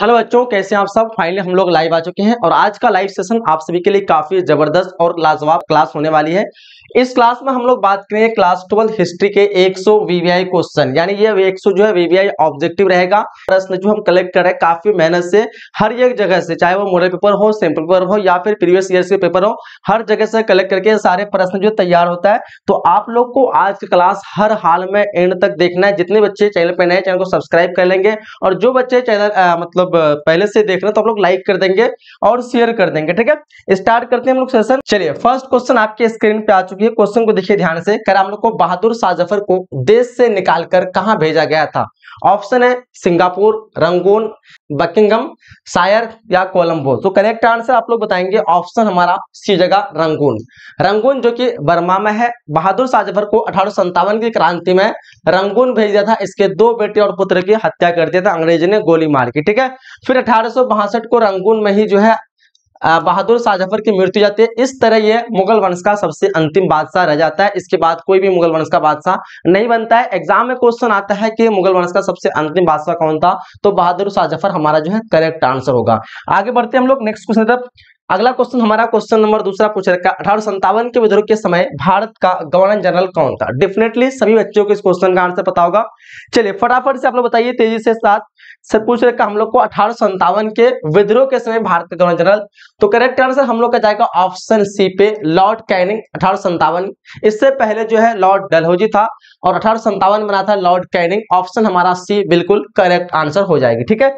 Hello बच्चों कैसे हैं आप सब फाइनली हम लोग लाइव आ चुके हैं और आज का लाइव सेशन आप सभी के लिए काफी जबरदस्त और लाजवाब क्लास होने वाली है इस क्लास में हम लोग बात करेंगे क्लास ट्वेल्थ हिस्ट्री के 100 वीवीआई क्वेश्चन यानी ये 100 जो है वीवीआई ऑब्जेक्टिव रहेगा प्रश्न जो हम कलेक्ट कर रहे हैं काफी मेहनत से हर एक जगह से चाहे वो मॉडल पेपर हो सैंपल पेपर हो या फिर प्रीवियस ईयर के पेपर हो हर जगह से कलेक्ट करके सारे प्रश्न जो तैयार होता है तो आप लोग को आज की क्लास हर हाल में एंड तक देखना है जितने बच्चे चैनल पर नए चैनल को सब्सक्राइब कर लेंगे और जो बच्चे चैनल मतलब पहले से देख रहे तो आप लोग लाइक कर देंगे और शेयर कर देंगे ठीक है स्टार्ट करते हैं हम लोग सेशन चलिए फर्स्ट क्वेश्चन आपके स्क्रीन पे आ चुकी है क्वेश्चन को देखिए ध्यान से कर हम लोग को बहादुर शाह जफर को देश से निकालकर कहा भेजा गया था ऑप्शन है सिंगापुर रंगून बकिंगम सायर या कोलंबो तो करेक्ट आंसर आप लोग बताएंगे ऑप्शन हमारा सी जगह रंगून रंगून जो कि बर्मा में है बहादुर शाहजफर को अठारह की क्रांति में रंगून भेज दिया था इसके दो बेटे और पुत्र की हत्या कर दिया था अंग्रेज ने गोली मार के ठीक है फिर अठारह को रंगून में ही जो है बहादुर शाह जफर की मृत्यु जाती है इस तरह ये मुगल वंश का सबसे अंतिम बादशाह रह जाता है इसके बाद कोई भी मुगल वंश का बादशाह नहीं बनता है एग्जाम में क्वेश्चन आता है कि मुगल वंश का सबसे अंतिम बादशाह कौन था तो बहादुर शाह जफर हमारा जो है करेक्ट आंसर होगा आगे बढ़ते हम लोग नेक्स्ट क्वेश्चन तरफ अगला क्वेश्चन हमारा क्वेश्चन नंबर दूसरा पूछ रखा अठारह संतावन के विद्रोह के समय भारत का गवर्नर जनरल कौन था डेफिनेटली सभी बच्चों को इस क्वेश्चन का आंसर पता होगा चलिए फटाफट से आप लोग बताइए तेजी से साथ से पूछ रहे हम लोग को अठारह के विद्रोह के समय भारत के गवर्नर जनरल तो करेक्ट आंसर हम लोग का जाएगा ऑप्शन सी पे लॉर्ड कैनिंग अठारह इससे पहले जो है लॉर्ड डलहौजी था और अठारह में बना था लॉर्ड कैनिंग ऑप्शन हमारा सी बिल्कुल करेक्ट आंसर हो जाएगी ठीक है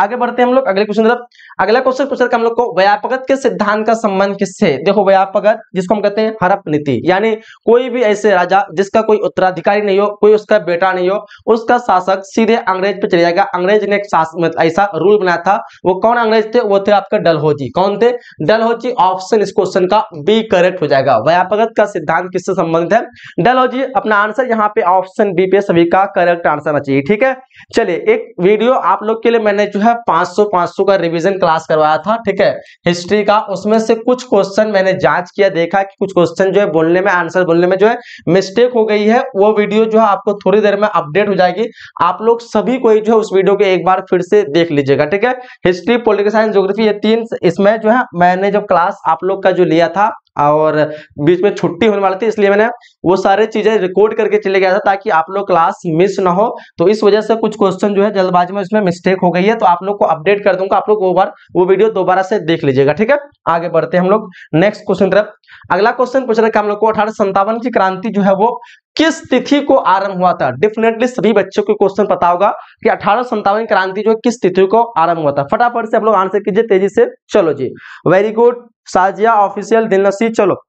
आगे बढ़ते हैं हम लोग अगले क्वेश्चन तरफ अगला क्वेश्चन रहे हम लोग को व्यापकत के सिद्धांत का संबंध किससे देखो व्यापकत जिसको हम कहते हैं हरप नीति यानी कोई भी ऐसे राजा जिसका कोई उत्तराधिकारी नहीं हो कोई उसका बेटा नहीं हो उसका शासक सीधे अंग्रेज पे चले जाएगा अंग्रेज ने एक ऐसा रूल बनाया था वो कौन अंग्रेज थे वो थे आपका डलहौजी कौन होते डलहौजी ऑप्शन इस क्वेश्चन का बी करेक्ट हो जाएगा व्यापकत का सिद्धांत किससे संबंधित है डलहौजी अपना आंसर यहाँ पे ऑप्शन बी पे सभी का करेक्ट आंसर होना चाहिए ठीक है चलिए एक वीडियो आप लोग के लिए मैंने जो है 500 500 का रिवीजन क्लास करवाया था ठीक है हिस्ट्री का उसमें से कुछ क्वेश्चन मैंने जांच किया देखा कि कुछ क्वेश्चन जो है बोलने में आंसर बोलने में जो है मिस्टेक हो गई है वो वीडियो जो है आपको थोड़ी देर में अपडेट हो जाएगी आप लोग सभी कोई जो है उस वीडियो को एक बार फिर से देख लीजिएगा ठीक है हिस्ट्री पोलिटिकल साइंस जोग्राफी ये तीन इसमें जो है मैंने जब क्लास आप लोग का जो लिया था और बीच में छुट्टी होने वाली थी इसलिए मैंने वो सारे चीजें रिकॉर्ड करके चले गया था ताकि आप लोग क्लास मिस ना हो तो इस वजह से कुछ क्वेश्चन जो है जल्दबाजी में इसमें मिस्टेक हो गई है तो आप लोग को अपडेट कर दूंगा आप लोग वो बार वो वीडियो दोबारा से देख लीजिएगा ठीक है आगे बढ़ते हैं हम लोग नेक्स्ट क्वेश्चन तरफ अगला क्वेश्चन पूछ रहे हम लोग को अठारह की क्रांति जो है वो किस तिथि को आरंभ हुआ था डेफिनेटली सभी बच्चों को क्वेश्चन पता होगा कि अठारह क्रांति जो किस तिथि को आरंभ हुआ था फटाफट से आप लोग आंसर कीजिए तेजी से चलो जी वेरी गुड साजिया ऑफिशियल दिलनसी चलो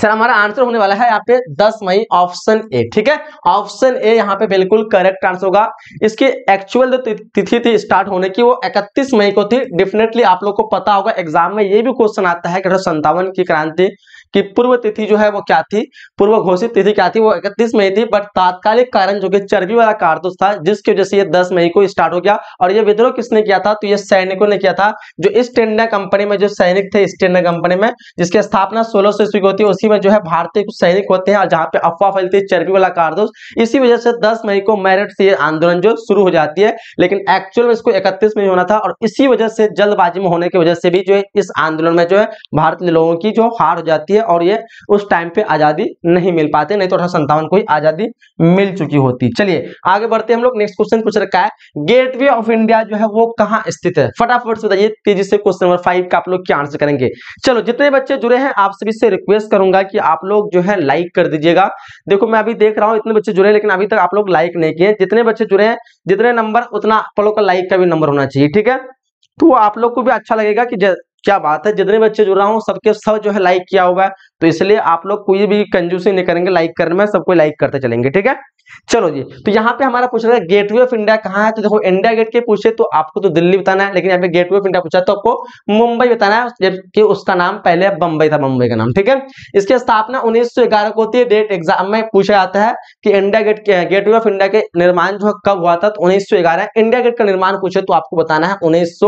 सर हमारा आंसर होने वाला है यहाँ पे 10 मई ऑप्शन ए ठीक है ऑप्शन ए यहाँ पे बिल्कुल करेक्ट आंसर होगा इसकी एक्चुअल जो तिथि थी स्टार्ट होने की वो 31 मई को थी डेफिनेटली आप लोग को पता होगा एग्जाम में ये भी क्वेश्चन आता है कि अठारह की क्रांति कि पूर्व तिथि जो है वो क्या थी पूर्व घोषित तिथि क्या थी वो इकतीस मई थी बट तात्कालिक कारण जो कि चर्बी वाला कारतूस था जिसकी वजह से ये दस मई को स्टार्ट हो गया और ये विद्रोह किसने किया था तो ये सैनिकों ने किया था जो ईस्ट इंडिया कंपनी में जो सैनिक थे ईस्ट इंडिया कंपनी में जिसकी स्थापना सोलह सौ ईस्वी होती है उसी में जो है भारतीय सैनिक होते हैं और जहाँ पे अफवाह फैलती है चर्बी वाला कारतूस इसी वजह से दस मई को मेरठ से आंदोलन जो शुरू हो जाती है लेकिन एक्चुअल में इसको इकतीस मई होना था और इसी वजह से जल्दबाजी में होने की वजह से भी जो है इस आंदोलन में जो है भारतीय लोगों की जो हार हो जाती है और ये उस टाइम पे आजादी नहीं मिल पाते नहीं तो अठारह को ही आजादी मिल चुकी होती चलिए आगे बढ़ते हम लोग नेक्स्ट क्वेश्चन पूछ रखा है गेटवे ऑफ इंडिया जो है वो कहाँ स्थित है फटाफट से बताइए तेजी से क्वेश्चन नंबर फाइव का आप लोग क्या आंसर करेंगे चलो जितने बच्चे जुड़े हैं आप सभी से रिक्वेस्ट करूंगा कि आप लोग जो है लाइक कर दीजिएगा देखो मैं अभी देख रहा हूँ इतने बच्चे जुड़े लेकिन अभी तक आप लोग लाइक नहीं किए जितने बच्चे जुड़े हैं जितने नंबर उतना आप लोग का लाइक का भी नंबर होना चाहिए ठीक है तो आप लोग को भी अच्छा लगेगा कि क्या बात है जितने बच्चे जुड़ रहा हूँ सबके सब जो है लाइक किया हुआ है तो इसलिए आप लोग कोई भी कंजूसी नहीं करेंगे लाइक करने में सबको लाइक करते चलेंगे ठीक है चलो जी तो यहाँ पे हमारा पूछ रहा है गेटवे ऑफ इंडिया कहाँ है तो देखो इंडिया गेट के पूछे तो आपको तो दिल्ली बताना है लेकिन यहाँ पे गेटवे ऑफ इंडिया पूछा तो आपको मुंबई बताना है जबकि उसका नाम पहले बंबई था बम्बई का नाम ठीक है इसकी स्थापना उन्नीस को होती है डेट एग्जाम में पूछा जाता है कि India gate gateway of India के निर्माण जो है कब हुआ था तो उन्नीस इंडिया गेट का निर्माण पूछे तो आपको बताना है उन्नीस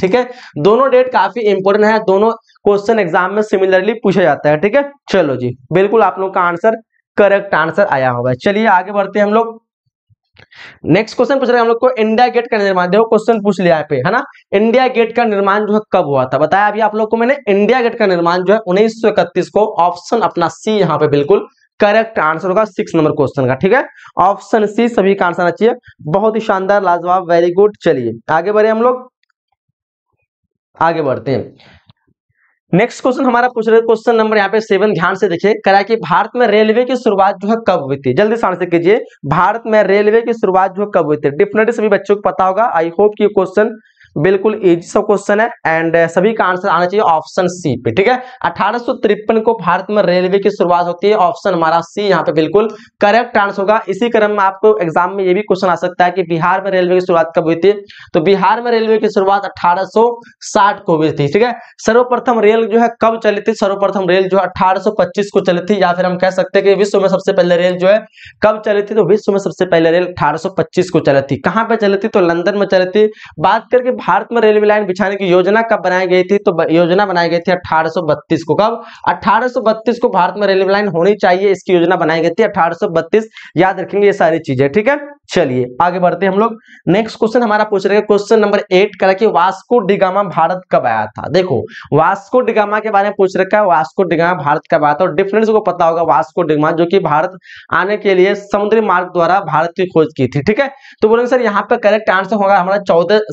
ठीक है दोनों डेट काफी इंपोर्टेंट है दोनों क्वेश्चन एग्जाम में सिमिलरली पूछा जाता है ठीक है चलो जी बिल्कुल आप लोग का आंसर करेक्ट आंसर आया होगा चलिए आगे बढ़ते हैं हम लोग नेक्स्ट क्वेश्चन पूछ रहे हैं हम लोग को इंडिया गेट का निर्माण देखो क्वेश्चन पूछ लिया है पे है ना इंडिया गेट का निर्माण जो है कब हुआ था बताया अभी आप लोग को मैंने इंडिया गेट का निर्माण जो है उन्नीस को ऑप्शन अपना सी यहाँ पे बिल्कुल करेक्ट आंसर होगा सिक्स नंबर क्वेश्चन का ठीक है ऑप्शन सी सभी का आंसर आना चाहिए बहुत ही शानदार लाजवाब वेरी गुड चलिए आगे बढ़े हम लोग आगे बढ़ते हैं नेक्स्ट क्वेश्चन हमारा पूछ रहे क्वेश्चन नंबर यहाँ पे सेवन ध्यान से देखिए करा कि भारत में रेलवे की शुरुआत जो है कब हुई थी जल्दी से आंसर कीजिए भारत में रेलवे की शुरुआत जो है कब हुई थी डेफिनेटली सभी बच्चों को पता होगा आई होप कि क्वेश्चन बिल्कुल इजी सा क्वेश्चन है एंड uh, सभी का आंसर आना चाहिए ऑप्शन सी पे ठीक है अठारह को भारत में रेलवे की शुरुआत होती है ऑप्शन हमारा सी यहाँ पे बिल्कुल करेक्ट आंसर होगा इसी क्रम में आपको एग्जाम में ये भी क्वेश्चन आ सकता है कि बिहार में रेलवे की शुरुआत कब हुई थी तो बिहार में रेलवे की शुरुआत अठारह को हुई थी ठीक है सर्वप्रथम रेल जो है कब चली थी सर्वप्रथम रेल जो है अठारह को चली थी या फिर हम कह सकते हैं कि विश्व में सबसे पहले रेल जो है कब चली थी तो विश्व में सबसे पहले रेल अठारह को चली थी कहाँ पे चली थी तो लंदन में चली थी बात करके भारत में रेलवे लाइन बिछाने की योजना कब बनाई गई थी तो योजना बनाई गई थी 1832 को कब 1832 को भारत में रेलवे लाइन होनी चाहिए इसकी योजना बनाई गई थी 1832 याद रखेंगे ये सारी चीजें ठीक है चलिए आगे बढ़ते हम लोग नेक्स्ट क्वेश्चन हमारा पूछ रहे क्वेश्चन नंबर एट करा कि वास्को डिगामा भारत कब आया था देखो वास्को डिगामा के बारे में पूछ रखा है वास्को डिगामा भारत कब आया था और डिफरेंस को पता होगा वास्को डिगमा जो कि भारत आने के लिए समुद्री मार्ग द्वारा भारत की खोज की थी ठीक है तो बोलेंगे सर यहाँ पे करेक्ट आंसर होगा हमारा चौदह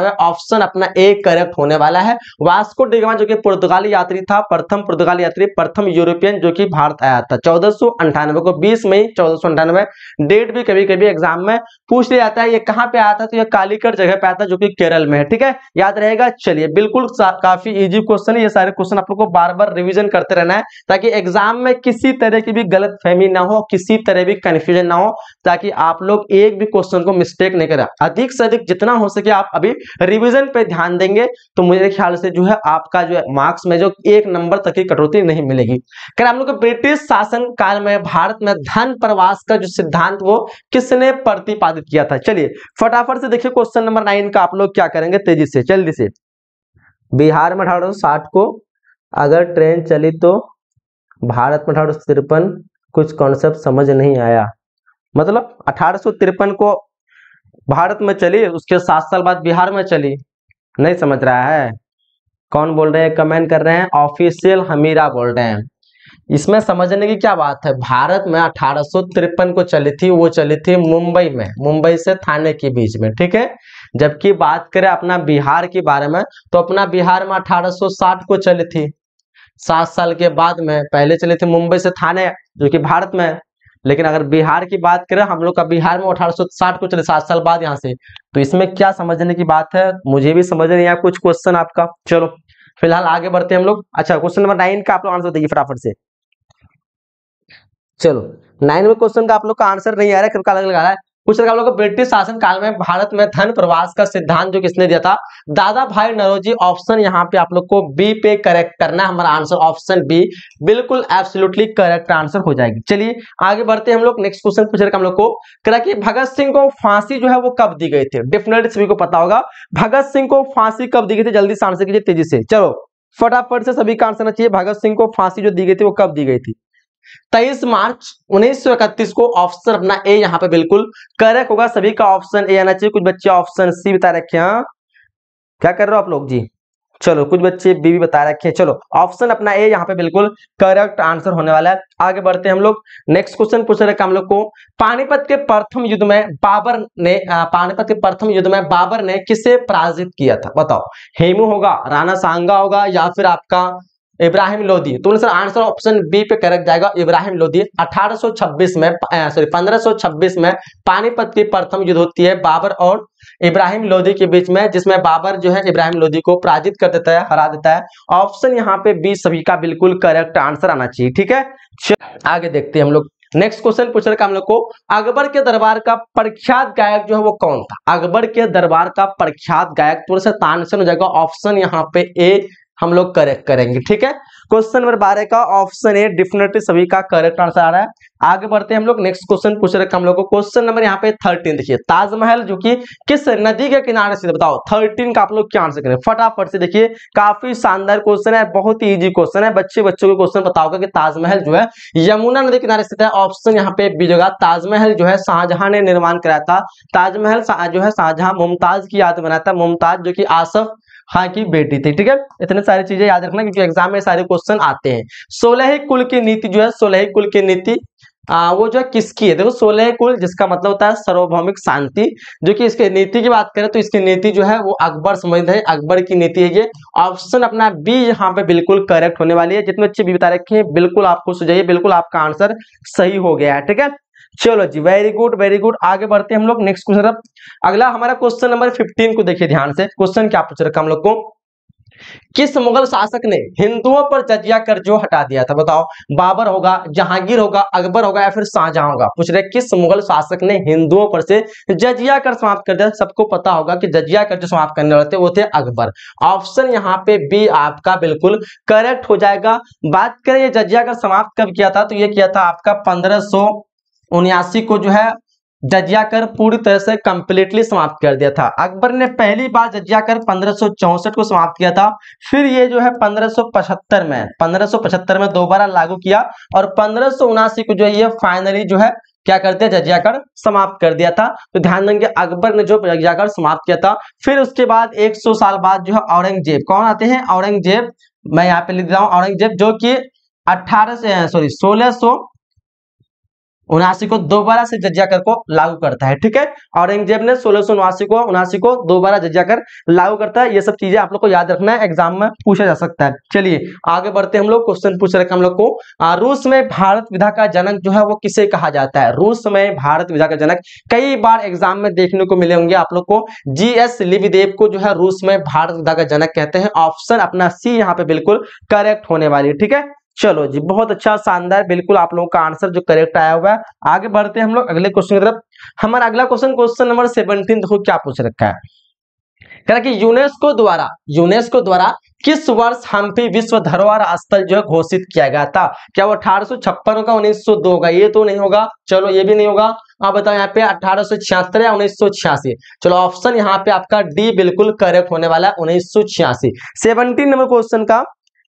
रहा है ऑप्शन अपना ए करेक्ट होने वाला है वास्को डिगमा जो कि पुर्तगाली यात्री था प्रथम पुर्तगाली यात्री प्रथम यूरोपियन जो कि भारत आया था चौदह को बीस मई चौदह डेट भी कभी कभी एग्जाम में पूछ लिया जाता है ये कहाँ पे आया था तो यह कालीकर जगह पे आया था जो कि केरल में है ठीक है याद रहेगा चलिए बिल्कुल काफी इजी क्वेश्चन है ये सारे क्वेश्चन आप लोग को बार बार रिविजन करते रहना है ताकि एग्जाम में किसी तरह की भी गलत फहमी ना हो किसी तरह भी कंफ्यूजन ना हो ताकि आप लोग एक भी क्वेश्चन को मिस्टेक नहीं करें अधिक से अधिक जितना हो सके आप अभी रिविजन पे ध्यान देंगे तो मुझे ख्याल से जो है आपका जो है मार्क्स में जो एक नंबर तक की कटौती नहीं मिलेगी खैर हम लोग ब्रिटिश शासन काल में भारत में धन प्रवास का जो सिद्धांत वो किसने प्रतिपादित किया था चलिए फटाफट से देखिए क्वेश्चन नंबर नाइन का आप लोग क्या करेंगे तेजी से जल्दी से बिहार में अठारह को अगर ट्रेन चली तो भारत में अठारह कुछ कॉन्सेप्ट समझ नहीं आया मतलब अठारह को भारत में चली उसके सात साल बाद बिहार में चली नहीं समझ रहा है कौन बोल रहे हैं कमेंट कर रहे हैं ऑफिशियल हमीरा बोल रहे हैं इसमें समझने की क्या बात है भारत में अठारह को चली थी वो चली थी मुंबई में मुंबई से थाने के बीच में ठीक है जबकि बात करें अपना बिहार के बारे में तो अपना बिहार में 1860 को चली थी सात साल के बाद में पहले चली थी मुंबई से थाने जो कि भारत में लेकिन अगर बिहार की बात करें हम लोग का बिहार में अठारह साठ को चले सात साल बाद यहाँ से तो इसमें क्या समझने की बात है मुझे भी समझ नहीं आया कुछ क्वेश्चन आपका चलो फिलहाल आगे बढ़ते हैं हम लोग अच्छा क्वेश्चन नंबर नाइन का आप लोग आंसर देखिए फटाफट से चलो नाइन में क्वेश्चन का आप लोग का आंसर नहीं आ रहा है सबका अलग लग रहा है कुछ लगा लोग ब्रिटिश शासन काल में भारत में धन प्रवास का सिद्धांत जो किसने दिया था दादा भाई नरोजी ऑप्शन यहाँ पे आप लोग को बी पे करेक्ट करना है हमारा आंसर ऑप्शन बी बिल्कुल एब्सोल्युटली करेक्ट आंसर हो जाएगी चलिए आगे बढ़ते हैं हम लोग नेक्स्ट क्वेश्चन पूछ रहे हम लोग को कह कि भगत सिंह को फांसी जो है वो कब दी गई थी डेफिनेटली सभी को पता होगा भगत सिंह को फांसी कब दी गई थी जल्दी से आंसर कीजिए तेजी से चलो फटाफट से सभी का आंसर चाहिए भगत सिंह को फांसी जो दी गई थी वो कब दी गई थी तेईस मार्च उन्नीस को ऑप्शन अपना ए यहाँ पे बिल्कुल करेक्ट होगा सभी का ऑप्शन ए आना चाहिए कुछ बच्चे ऑप्शन सी बता रखे हैं हाँ। क्या कर रहे हो आप लोग जी चलो कुछ बच्चे बी भी बता रखे हैं चलो ऑप्शन अपना ए यहाँ पे बिल्कुल करेक्ट आंसर होने वाला है आगे बढ़ते हैं हम लोग नेक्स्ट क्वेश्चन पूछ रहे हम लोग को पानीपत के प्रथम युद्ध में बाबर ने पानीपत के प्रथम युद्ध में बाबर ने किसे पराजित किया था बताओ हेमू होगा राणा सांगा होगा या फिर आपका इब्राहिम लोधी तो सर आंसर ऑप्शन बी पे करेक्ट जाएगा इब्राहिम लोधी 1826 में सॉरी 1526 में पानीपत की प्रथम युद्ध होती है बाबर और इब्राहिम लोधी के बीच में जिसमें बाबर जो है इब्राहिम लोधी को पराजित कर देता है हरा देता है ऑप्शन यहाँ पे बी सभी का बिल्कुल करेक्ट आंसर आना चाहिए ठीक है आगे देखते हैं हम लोग नेक्स्ट क्वेश्चन पूछ रहे हम लोग को अकबर के दरबार का प्रख्यात गायक जो है वो कौन था अकबर के दरबार का प्रख्यात गायक थोड़ा तो सा हो जाएगा ऑप्शन यहाँ पे ए हम लोग करेक्ट करेंगे ठीक है क्वेश्चन नंबर बारह का ऑप्शन ए डेफिनेटली सभी का करेक्ट आंसर आ रहा है आगे बढ़ते हैं हम लोग नेक्स्ट क्वेश्चन पूछ रखे हम लोग को क्वेश्चन नंबर यहाँ पे थर्टीन देखिए ताजमहल जो कि किस नदी के किनारे से बताओ थर्टीन का आप लोग क्या आंसर करें फटाफट से देखिए काफी शानदार क्वेश्चन है बहुत ही ईजी क्वेश्चन है बच्चे बच्चों को क्वेश्चन बताओगे कि ताजमहल जो है यमुना नदी किनारे स्थित है ऑप्शन यहाँ पे बी जगह ताजमहल जो है शाहजहां ने निर्माण कराया था ताजमहल जो है शाहजहां मुमताज की याद बनाया था मुमताज जो की आसफ हाँ की बेटी थी ठीक है इतने सारी चीजें याद रखना क्योंकि एग्जाम में सारे क्वेश्चन आते हैं सोलह कुल की नीति जो है सोलह कुल की नीति आ, वो जो है किसकी है देखो सोलह कुल जिसका मतलब होता है सार्वभौमिक शांति जो कि इसके नीति की बात करें तो इसकी नीति जो है वो अकबर समझ है अकबर की नीति है ये ऑप्शन अपना बी यहाँ पे बिल्कुल करेक्ट होने वाली है जितने अच्छे बी बता रखे हैं बिल्कुल आपको सुझाइए बिल्कुल आपका आंसर सही हो गया है ठीक है चलो जी वेरी गुड वेरी गुड आगे बढ़ते हैं हम लोग नेक्स्ट क्वेश्चन अगला हमारा क्वेश्चन नंबर फिफ्टीन को देखिए ध्यान से क्वेश्चन क्या पूछ रखा हम लोग को किस मुगल शासक ने हिंदुओं पर जजिया कर जो हटा दिया था बताओ बाबर होगा जहांगीर होगा अकबर होगा या फिर शाहजहां होगा पूछ रहे किस मुगल शासक ने हिंदुओं पर से जजिया कर समाप्त कर दिया सबको पता होगा कि जजिया कर जो समाप्त करने वाले थे वो थे अकबर ऑप्शन यहाँ पे बी आपका बिल्कुल करेक्ट हो जाएगा बात करें ये जजिया कर समाप्त कब किया था तो ये किया था आपका पंद्रह उन्यासी को जो है जजिया कर पूरी तरह से कंप्लीटली समाप्त कर दिया था अकबर ने पहली बार जजिया कर पंद्रह को समाप्त किया था फिर ये जो है 1575 में 1575 में दोबारा लागू किया और पंद्रह को जो है ये फाइनली जो है क्या करते हैं जजिया कर समाप्त कर दिया था तो ध्यान देंगे अकबर ने जो जजिया कर समाप्त किया था फिर उसके बाद 100 साल बाद जो है औरंगजेब कौन आते हैं औरंगजेब मैं यहाँ पे लिख रहा हूँ औरंगजेब जो कि अठारह सॉरी सोलह उनासी को दोबारा से जज्जा कर को लागू करता है ठीक है औरंगजेब ने सोलह सौ उनासी को उनासी को दोबारा जज्जा कर लागू करता है ये सब चीजें आप लोग को याद रखना है एग्जाम में पूछा जा सकता है चलिए आगे बढ़ते हम लोग क्वेश्चन पूछ रहे हम लोग को आ, रूस में भारत विधा का जनक जो है वो किसे कहा जाता है रूस में भारत विधा का जनक कई बार एग्जाम में देखने को मिले होंगे आप लोग को जी एस लिविदेव को जो है रूस में भारत विधा का जनक कहते हैं ऑप्शन अपना सी यहाँ पे बिल्कुल करेक्ट होने वाली है ठीक है चलो जी बहुत अच्छा शानदार बिल्कुल आप लोगों का आंसर जो करेक्ट आया हुआ है आगे बढ़ते हैं हम लोग अगले क्वेश्चन की तरफ हमारा अगला क्वेश्चन क्वेश्चन नंबर सेवनटीन देखो क्या पूछ रखा है कह रहा कि यूनेस्को द्वारा यूनेस्को द्वारा किस वर्ष हम्पी विश्व धरोहर स्थल जो है घोषित किया गया था क्या वो अठारह होगा उन्नीस होगा ये तो नहीं होगा चलो ये भी नहीं होगा आप बताओ यहाँ पे अठारह या उन्नीस चलो ऑप्शन यहाँ पे आपका डी बिल्कुल करेक्ट होने वाला है उन्नीस सौ नंबर क्वेश्चन का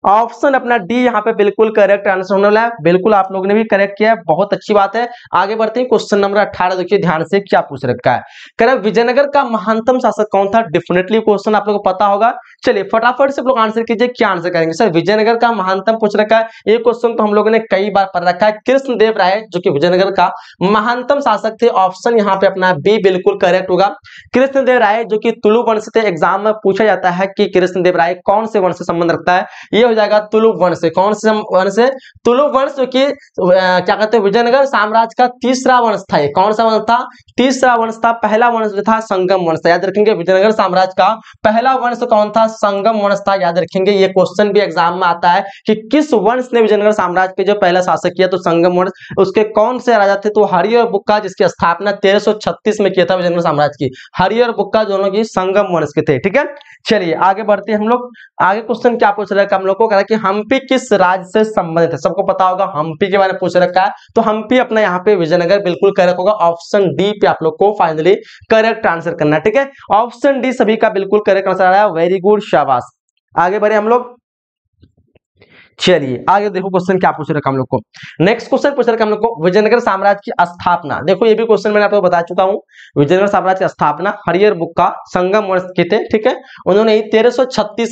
ऑप्शन अपना डी यहाँ पे बिल्कुल करेक्ट आंसर होने वाला है बिल्कुल आप लोगों ने भी करेक्ट किया है बहुत अच्छी बात है आगे बढ़ते हैं क्वेश्चन नंबर अठारह देखिए ध्यान से क्या पूछ रखा है कह विजयनगर का महानतम शासक कौन था डेफिनेटली क्वेश्चन आप लोगों को पता होगा चलिए फटाफट से आप लोग आंसर कीजिए क्या आंसर करेंगे सर विजयनगर का महानतम पूछ रखा है ये क्वेश्चन तो हम लोगों ने कई बार पढ़ रखा है कृष्णदेव राय जो कि विजयनगर का महानतम शासक थे ऑप्शन यहाँ पे अपना बी बिल्कुल करेक्ट होगा कृष्णदेव राय जो कि तुलू वंश थे एग्जाम में पूछा जाता है कि कृष्णदेव राय कौन से वंश से संबंध रखता है ये हो जाएगा तुलुप वंश कौन से वंश है तुलुप वंश जो की क्या कहते हैं विजयनगर साम्राज्य का तीसरा वंश था ये कौन सा वंश था तीसरा वंश था पहला वंश था संगम वंश याद रखेंगे विजयनगर साम्राज्य का पहला वंश कौन था संगम वंश था याद रखेंगे ये क्वेश्चन भी एग्जाम में आता है कि किस वंश ने विजयनगर साम्राज्य के जो पहला शासक किया तो संगम वंश उसके कौन से राजा थे तो हरियर बुक्का जिसकी स्थापना तेरह में किया था विजयनगर साम्राज्य की हरियर बुक्का दोनों की संगम वंश के थे ठीक है चलिए आगे बढ़ते हैं हम लोग आगे क्वेश्चन क्या पूछ रखा है हम लोग को कह रहा है कि हम्पी किस राज्य से संबंधित है सबको पता होगा हम्पी के बारे में पूछ रखा है तो हम्पी अपना यहाँ पे विजयनगर बिल्कुल करेक्ट होगा ऑप्शन डी पे आप लोग को फाइनली करेक्ट आंसर करना है ठीक है ऑप्शन डी सभी का बिल्कुल करेक्ट आंसर आ रहा है वेरी गुड शाबाश आगे बढ़े हम लोग चलिए आगे देखो क्वेश्चन क्या पूछ रखा हम लोग को नेक्स्ट क्वेश्चन पूछ रखा हम लोग को विजयनगर साम्राज्य की स्थापना देखो ये भी क्वेश्चन मैंने आपको बता चुका हूँ विजयनगर साम्राज्य की स्थापना हरियर बुक का संगम वर्ष के थे ठीक है उन्होंने तेरह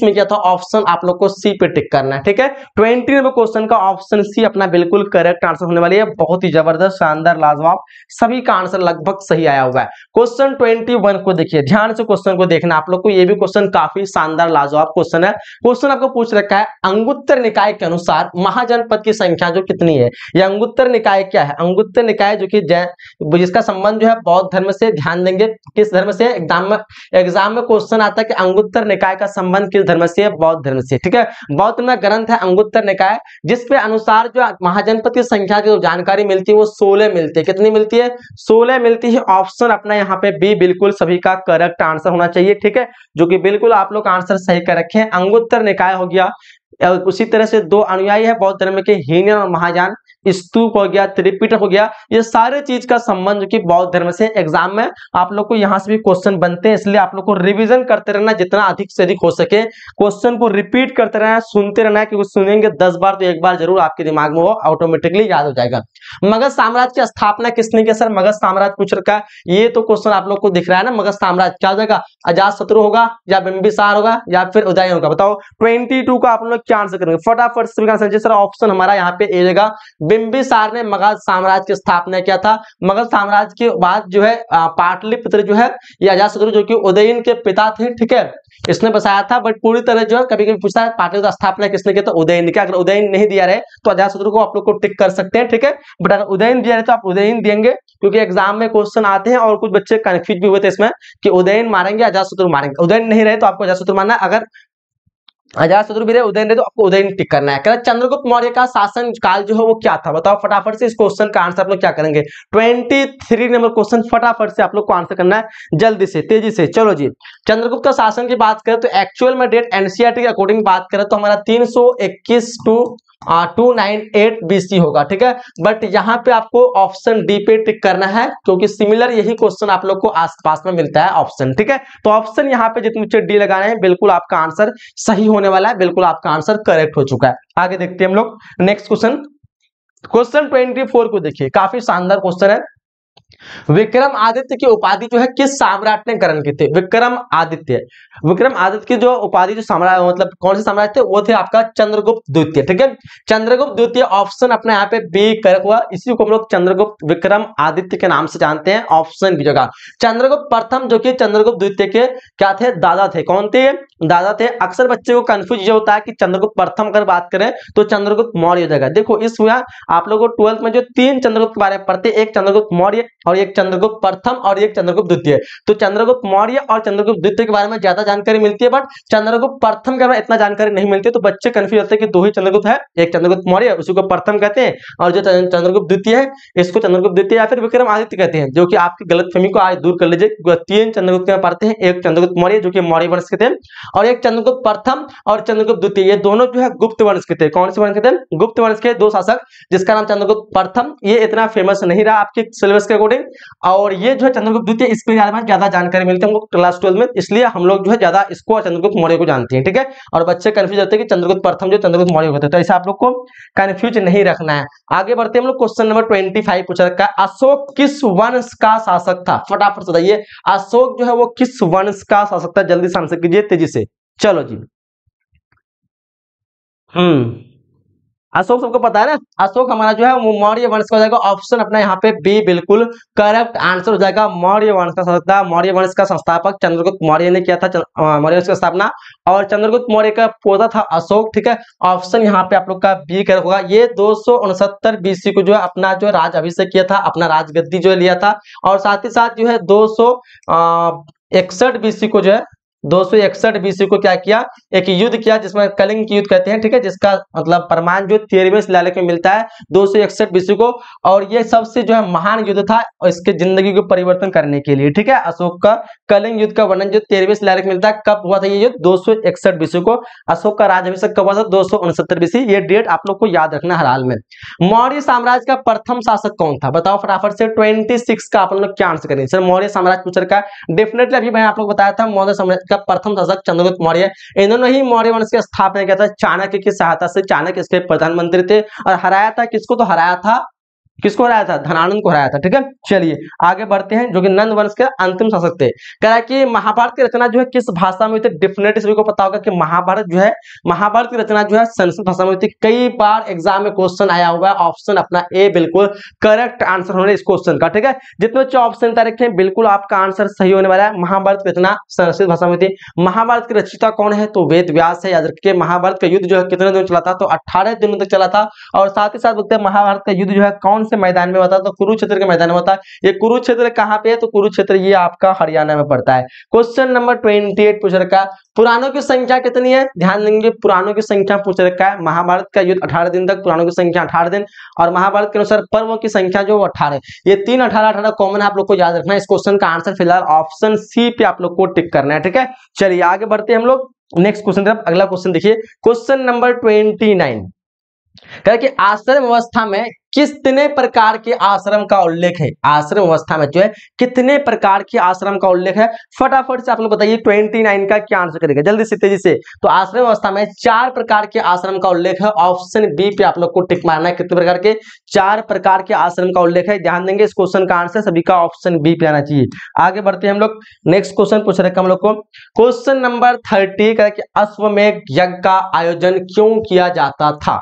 में किया था ऑप्शन आप लोग को सी पे टिक करना है ठीक है ट्वेंटी नंबर क्वेश्चन का ऑप्शन सी अपना बिल्कुल करेक्ट आंसर होने वाली है बहुत ही जबरदस्त शानदार लाजवाब सभी का आंसर लगभग सही आया हुआ है क्वेश्चन ट्वेंटी को देखिए ध्यान से क्वेश्चन को देखना आप लोग को ये भी क्वेश्चन काफी शानदार लाजवाब क्वेश्चन है क्वेश्चन आपको पूछ रखा है अंगुत्तर निकाय निकाय के अनुसार महाजनपद की संख्या जो कितनी है यह अंगुत्तर निकाय क्या है अंगुत्तर निकाय जो कि जय जिसका संबंध जो है बौद्ध धर्म से ध्यान देंगे किस धर्म से एग्जाम में एग्जाम में क्वेश्चन आता है कि अंगुत्तर निकाय का संबंध किस धर्म से है बौद्ध धर्म से ठीक है बौद्ध में ग्रंथ है अंगुत्तर निकाय जिसके अनुसार जो महाजनपद की संख्या की जो जानकारी मिलती है वो सोलह मिलती है कितनी मिलती है सोलह मिलती है ऑप्शन अपना यहाँ पे बी बिल्कुल सभी का करेक्ट आंसर होना चाहिए ठीक है जो कि बिल्कुल आप लोग आंसर सही कर रखे हैं अंगुत्तर निकाय हो गया उसी तरह से दो अनुयायी है बौद्ध धर्म के हीन और महाजान स्तूप हो गया त्रिपीठ हो गया ये सारे चीज का संबंध की बौद्ध धर्म से एग्जाम में आप लोग को यहाँ से भी क्वेश्चन बनते हैं इसलिए आप लोग को रिविजन करते रहना जितना अधिक से अधिक हो सके क्वेश्चन को रिपीट करते रहना सुनते रहना क्योंकि सुनेंगे दस बार तो एक बार जरूर आपके दिमाग में वो ऑटोमेटिकली याद हो जाएगा मगध साम्राज्य की स्थापना किसने किया सर मगध साम्राज्य पूछ रखा है ये तो क्वेश्चन आप लोग को दिख रहा है ना मगध साम्राज्य क्या हो जाएगा अजात शत्रु होगा या बिम्बिसार होगा या फिर उदय होगा बताओ ट्वेंटी टू का आप लोग क्या आंसर करेंगे फटाफट सर ऑप्शन हमारा यहाँ पे ए बिंबिसार ने मगध साम्राज्य की स्थापना किया था मगध साम्राज्य के बाद जो है पाटलिपुत्र जो है या अजातशत्रु जो कि उदयन के पिता थे ठीक है इसने बसाया था बट पूरी तरह जो है कभी कभी पूछता है पाटलिपुत्र स्थापना किसने किया तो उदयन की अगर उदयन नहीं दिया रहे तो अजातशत्रु को आप लोग को टिक कर सकते हैं ठीक है बट अगर उदयन दिया रहे तो आप उदयन देंगे क्योंकि एग्जाम में क्वेश्चन आते हैं और कुछ बच्चे कन्फ्यूज भी हुए थे इसमें कि उदयन मारेंगे अजातशत्रु मारेंगे उदयन नहीं रहे तो आपको अजातशत्रु मारना अगर हजार शत्रु भी उदयन रहे तो आपको उदयन टिक करना है क्या चंद्रगुप्त मौर्य का शासन काल जो है वो क्या था बताओ फटाफट से इस क्वेश्चन का आंसर आप लोग क्या करेंगे ट्वेंटी थ्री नंबर क्वेश्चन फटाफट से आप लोग को आंसर करना है जल्दी से तेजी से चलो जी चंद्रगुप्त का शासन की बात करें तो एक्चुअल में डेट एनसीआरटी e के अकॉर्डिंग बात करें तो हमारा तीन two two nine eight B C होगा ठीक है बट यहाँ पे आपको ऑप्शन डी पे टिक करना है क्योंकि सिमिलर यही क्वेश्चन आप लोग को आसपास में मिलता है ऑप्शन ठीक है तो ऑप्शन यहाँ पे जितने डी डी लगाना है बिल्कुल आपका आंसर सही होने होने वाला है बिल्कुल आपका आंसर करेक्ट हो चुका है आगे देखते हैं हम लोग next question question twenty four को देखिए काफी शानदार क्वेश्चन है विक्रम आदित्य की उपाधि जो है किस सम्राट ने ग्रहण की थी विक्रम आदित्य विक्रम आदित्य की जो उपाधि जो साम्राज्य मतलब कौन से साम्राज्य थे वो थे आपका चंद्रगुप्त द्वितीय ठीक है चंद्रगुप्त द्वितीय ऑप्शन अपने यहाँ पे बी कर हुआ इसी को हम लोग चंद्रगुप्त विक्रम आदित्य के नाम से जानते हैं ऑप्शन की जगह चंद्रगुप्त प्रथम जो की चंद्रगुप्त द्वितीय के क्या थे दादा थे कौन थे दादा थे अक्सर बच्चे को कंफ्यूज ये होता है कि चंद्रगुप्त प्रथम अगर बात करें तो चंद्रगुप्त मौर्य हो जाएगा देखो इस आप लोगों को ट्वेल्थ में जो तीन चंद्रगुप्त के बारे में पढ़ते एक चंद्रगुप्त मौर्य और एक चंद्रगुप्त प्रथम और एक चंद्रगुप्त द्वितीय तो चंद्रगुप्त मौर्य और चंद्रगुप्त द्वितीय के बारे में ज्यादा जानकारी मिलती है बट चंद्रगुप्त प्रथम के बारे में इतना जानकारी नहीं मिलती तो बच्चे कन्फ्यूज होते हैं कि दो ही चंद्रगुप्त है एक चंद्रगुप्त मौर्य उसी को प्रथम कहते हैं और जो चंद्रगुप्त द्वितीय है इसको चंद्रगुप्त द्वितीय या फिर विक्रम आदित्य कहते हैं जो कि आपकी गलत को आज दूर कर लीजिए तीन चंद्रगुप्त में पढ़ते हैं एक चंद्रगुप्त मौर्य जो कि मौर्य वंश के थे और एक चंद्रगुप्त प्रथम और चंद्रगुप्त द्वितीय ये दोनों जो है गुप्त वंश के थे कौन से वंश के थे गुप्त वंश के दो शासक जिसका नाम चंद्रगुप्त प्रथम ये इतना फेमस नहीं रहा आपके सिलेबस के अकॉर्डिंग ठीक और ये जो है चंद्रगुप्त द्वितीय इसके बारे में ज्यादा जानकारी मिलती है हम लोग क्लास ट्वेल्व में इसलिए हम लोग जो है ज्यादा इसको और चंद्रगुप्त मौर्य को जानते हैं ठीक है और बच्चे कन्फ्यूज होते हैं कि चंद्रगुप्त प्रथम जो चंद्रगुप्त मौर्य होते हैं तो ऐसे आप लोग को कन्फ्यूज नहीं रखना है आगे बढ़ते हम लोग क्वेश्चन नंबर ट्वेंटी फाइव पूछ रखा है अशोक किस वंश का शासक था फटाफट बताइए अशोक जो है वो किस वंश का शासक था जल्दी से आंसर कीजिए तेजी से चलो जी हम्म अशोक सबको पता है ना अशोक हमारा जो है वो मौर्य वंश का जाएगा ऑप्शन अपना यहाँ पे बी बिल्कुल करेक्ट आंसर हो जाएगा मौर्य वंश का संस्था मौर्य वंश का संस्थापक चंद्रगुप्त मौर्य ने किया था मौर्य वंश का स्थापना और चंद्रगुप्त मौर्य का पोता था अशोक ठीक है ऑप्शन यहाँ पे आप लोग का बी करेक्ट होगा ये दो बीसी को जो है अपना जो राज अभिषेक किया था अपना राजगद्दी जो लिया था और साथ ही साथ जो है दो सौ इकसठ बीसी को जो है दो सौ इकसठ बीस को क्या किया एक युद्ध किया जिसमें कलिंग युद्ध कहते हैं ठीक है जिसका मतलब प्रमाण जो तेरहवें शिलालेख में मिलता है दो सौ इकसठ बीस को और ये सबसे जो है महान युद्ध था और इसके जिंदगी को परिवर्तन करने के लिए ठीक है अशोक का कलिंग युद्ध का वर्णन जो तेरहवें शिलालेख में मिलता है कब हुआ था ये युद्ध दो सौ इकसठ बीस को अशोक का राजभिषेक कब हुआ था दो सौ उनसत्तर बीस ये डेट आप लोग को याद रखना हर हाल में मौर्य साम्राज्य का प्रथम शासक कौन था बताओ फटाफट से ट्वेंटी सिक्स का आप लोग क्या आंसर करेंगे सर मौर्य साम्राज्य रखा का डेफिनेटली अभी मैंने आप लोग बताया था मौर्य साम्राज्य का प्रथम शासक चंद्रगुप्त मौर्य इन्होंने ही मौर्य वंश की स्थापना किया था चाणक्य की सहायता से चाणक्य इसके प्रधानमंत्री थे और हराया था किसको तो हराया था किसको हराया था धनानंद को हराया था ठीक है चलिए आगे बढ़ते हैं जो कि नंद वंश के अंतिम शासक थे कह रहा कि महाभारत की रचना जो है किस भाषा में हुई थी डेफिनेटली सभी को पता होगा कि महाभारत जो है महाभारत की रचना जो है संस्कृत भाषा में हुई थी कई बार एग्जाम में क्वेश्चन आया हुआ है ऑप्शन अपना ए बिल्कुल करेक्ट आंसर होने इस क्वेश्चन का ठीक है जितने बच्चे ऑप्शन तय रखे बिल्कुल आपका आंसर सही होने वाला है महाभारत की रचना संस्कृत भाषा में थी महाभारत की रचिता कौन है तो वेद व्यास है याद रखिए महाभारत का युद्ध जो है कितने दिन चला था तो अट्ठारह दिनों तक चला था और साथ ही साथ बोलते हैं महाभारत का युद्ध जो है कौन से मैदान में होता है तो कुरुक्षेत्र के मैदान में होता है ये कुरुक्षेत्र कहाँ पे है तो कुरुक्षेत्र ये आपका हरियाणा में पड़ता है क्वेश्चन नंबर ट्वेंटी एट पूछ रखा पुराणों की संख्या कितनी है ध्यान देंगे पुराणों की संख्या पूछ रखा है महाभारत का युद्ध अठारह दिन तक पुराणों की संख्या अठारह दिन और महाभारत के अनुसार पर्व की संख्या जो अठारह ये तीन अठारह अठारह कॉमन आप लोग को याद रखना है इस क्वेश्चन का आंसर फिलहाल ऑप्शन सी पे आप लोग को टिक करना है ठीक है चलिए आगे बढ़ते हैं हम लोग नेक्स्ट क्वेश्चन तरफ अगला क्वेश्चन देखिए क्वेश्चन नंबर ट्वेंटी नाइन कि आश्रम व्यवस्था में कितने प्रकार के आश्रम का उल्लेख है आश्रम अवस्था में जो है कितने प्रकार के आश्रम का उल्लेख है फटाफट से आप लोग बताइए ट्वेंटी नाइन का क्या आंसर करेगा जल्दी से तेजी से तो आश्रम अवस्था में चार प्रकार के आश्रम का उल्लेख है ऑप्शन बी पे आप लोग को टिक मारना है कितने प्रकार के चार प्रकार के आश्रम का उल्लेख है ध्यान देंगे इस क्वेश्चन का आंसर सभी का ऑप्शन बी पे आना चाहिए आगे बढ़ते हैं हम लोग नेक्स्ट क्वेश्चन पूछ रहे हम लोग को क्वेश्चन नंबर थर्टी का अश्वमेघ यज्ञ का आयोजन क्यों किया जाता था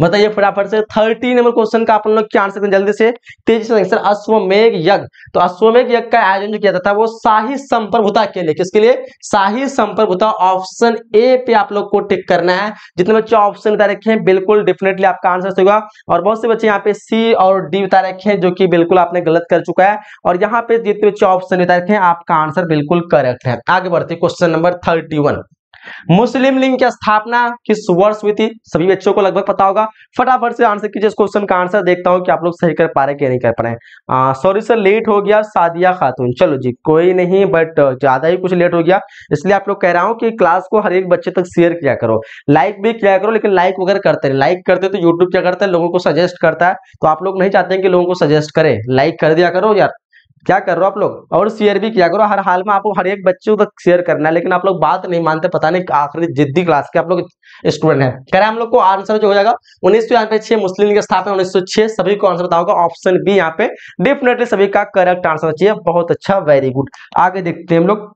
बताइए फटाफट से थर्टी नंबर क्वेश्चन का आप लोग क्या आंसर करें जल्दी से तेजी से सर अश्वमेघ यज्ञ तो अश्वमेघ यज्ञ का आयोजन जो किया जाता था वो शाही संप्रभुता के लिए किसके लिए शाही संप्रभुता ऑप्शन ए पे आप लोग को टिक करना है जितने बच्चे ऑप्शन बता रखे हैं बिल्कुल डेफिनेटली आपका आंसर सही होगा और बहुत से बच्चे यहाँ पे सी और डी बता रखे हैं जो की बिल्कुल आपने गलत कर चुका है और यहाँ पे जितने बच्चे ऑप्शन बता रखे हैं आपका आंसर बिल्कुल करेक्ट है आगे बढ़ते question number thirty Muslim League की स्थापना किस वर्ष हुई थी सभी बच्चों को लगभग पता होगा फटाफट से आंसर कीजिए इस क्वेश्चन का आंसर देखता हूँ कि आप लोग सही कर पा रहे कि नहीं कर पा रहे सॉरी सर लेट हो गया सादिया खातून चलो जी कोई नहीं बट ज्यादा ही कुछ लेट हो गया इसलिए आप लोग कह रहा हूँ कि क्लास को हर एक बच्चे तक शेयर किया करो लाइक भी किया करो लेकिन लाइक वगैरह करते हैं लाइक करते तो यूट्यूब क्या करता है लोगों को सजेस्ट करता है तो आप लोग नहीं चाहते हैं कि लोगों को सजेस्ट करें लाइक कर दिया करो यार क्या कर रहे हो आप लोग और शेयर भी किया करो हर हाल में आपको हर एक बच्चे को शेयर करना है लेकिन आप लोग बात नहीं मानते पता नहीं आखिरी जिद्दी क्लास के आप लोग स्टूडेंट है कह रहे हम लोग को आंसर जो हो जाएगा उन्नीस सौ छह मुस्लिम लीग स्थापना उन्नीस सौ छह सभी को आंसर बताओ ऑप्शन बी यहाँ पे डेफिनेटली सभी का करेक्ट आंसर चाहिए बहुत अच्छा वेरी गुड आगे देखते हैं हम लोग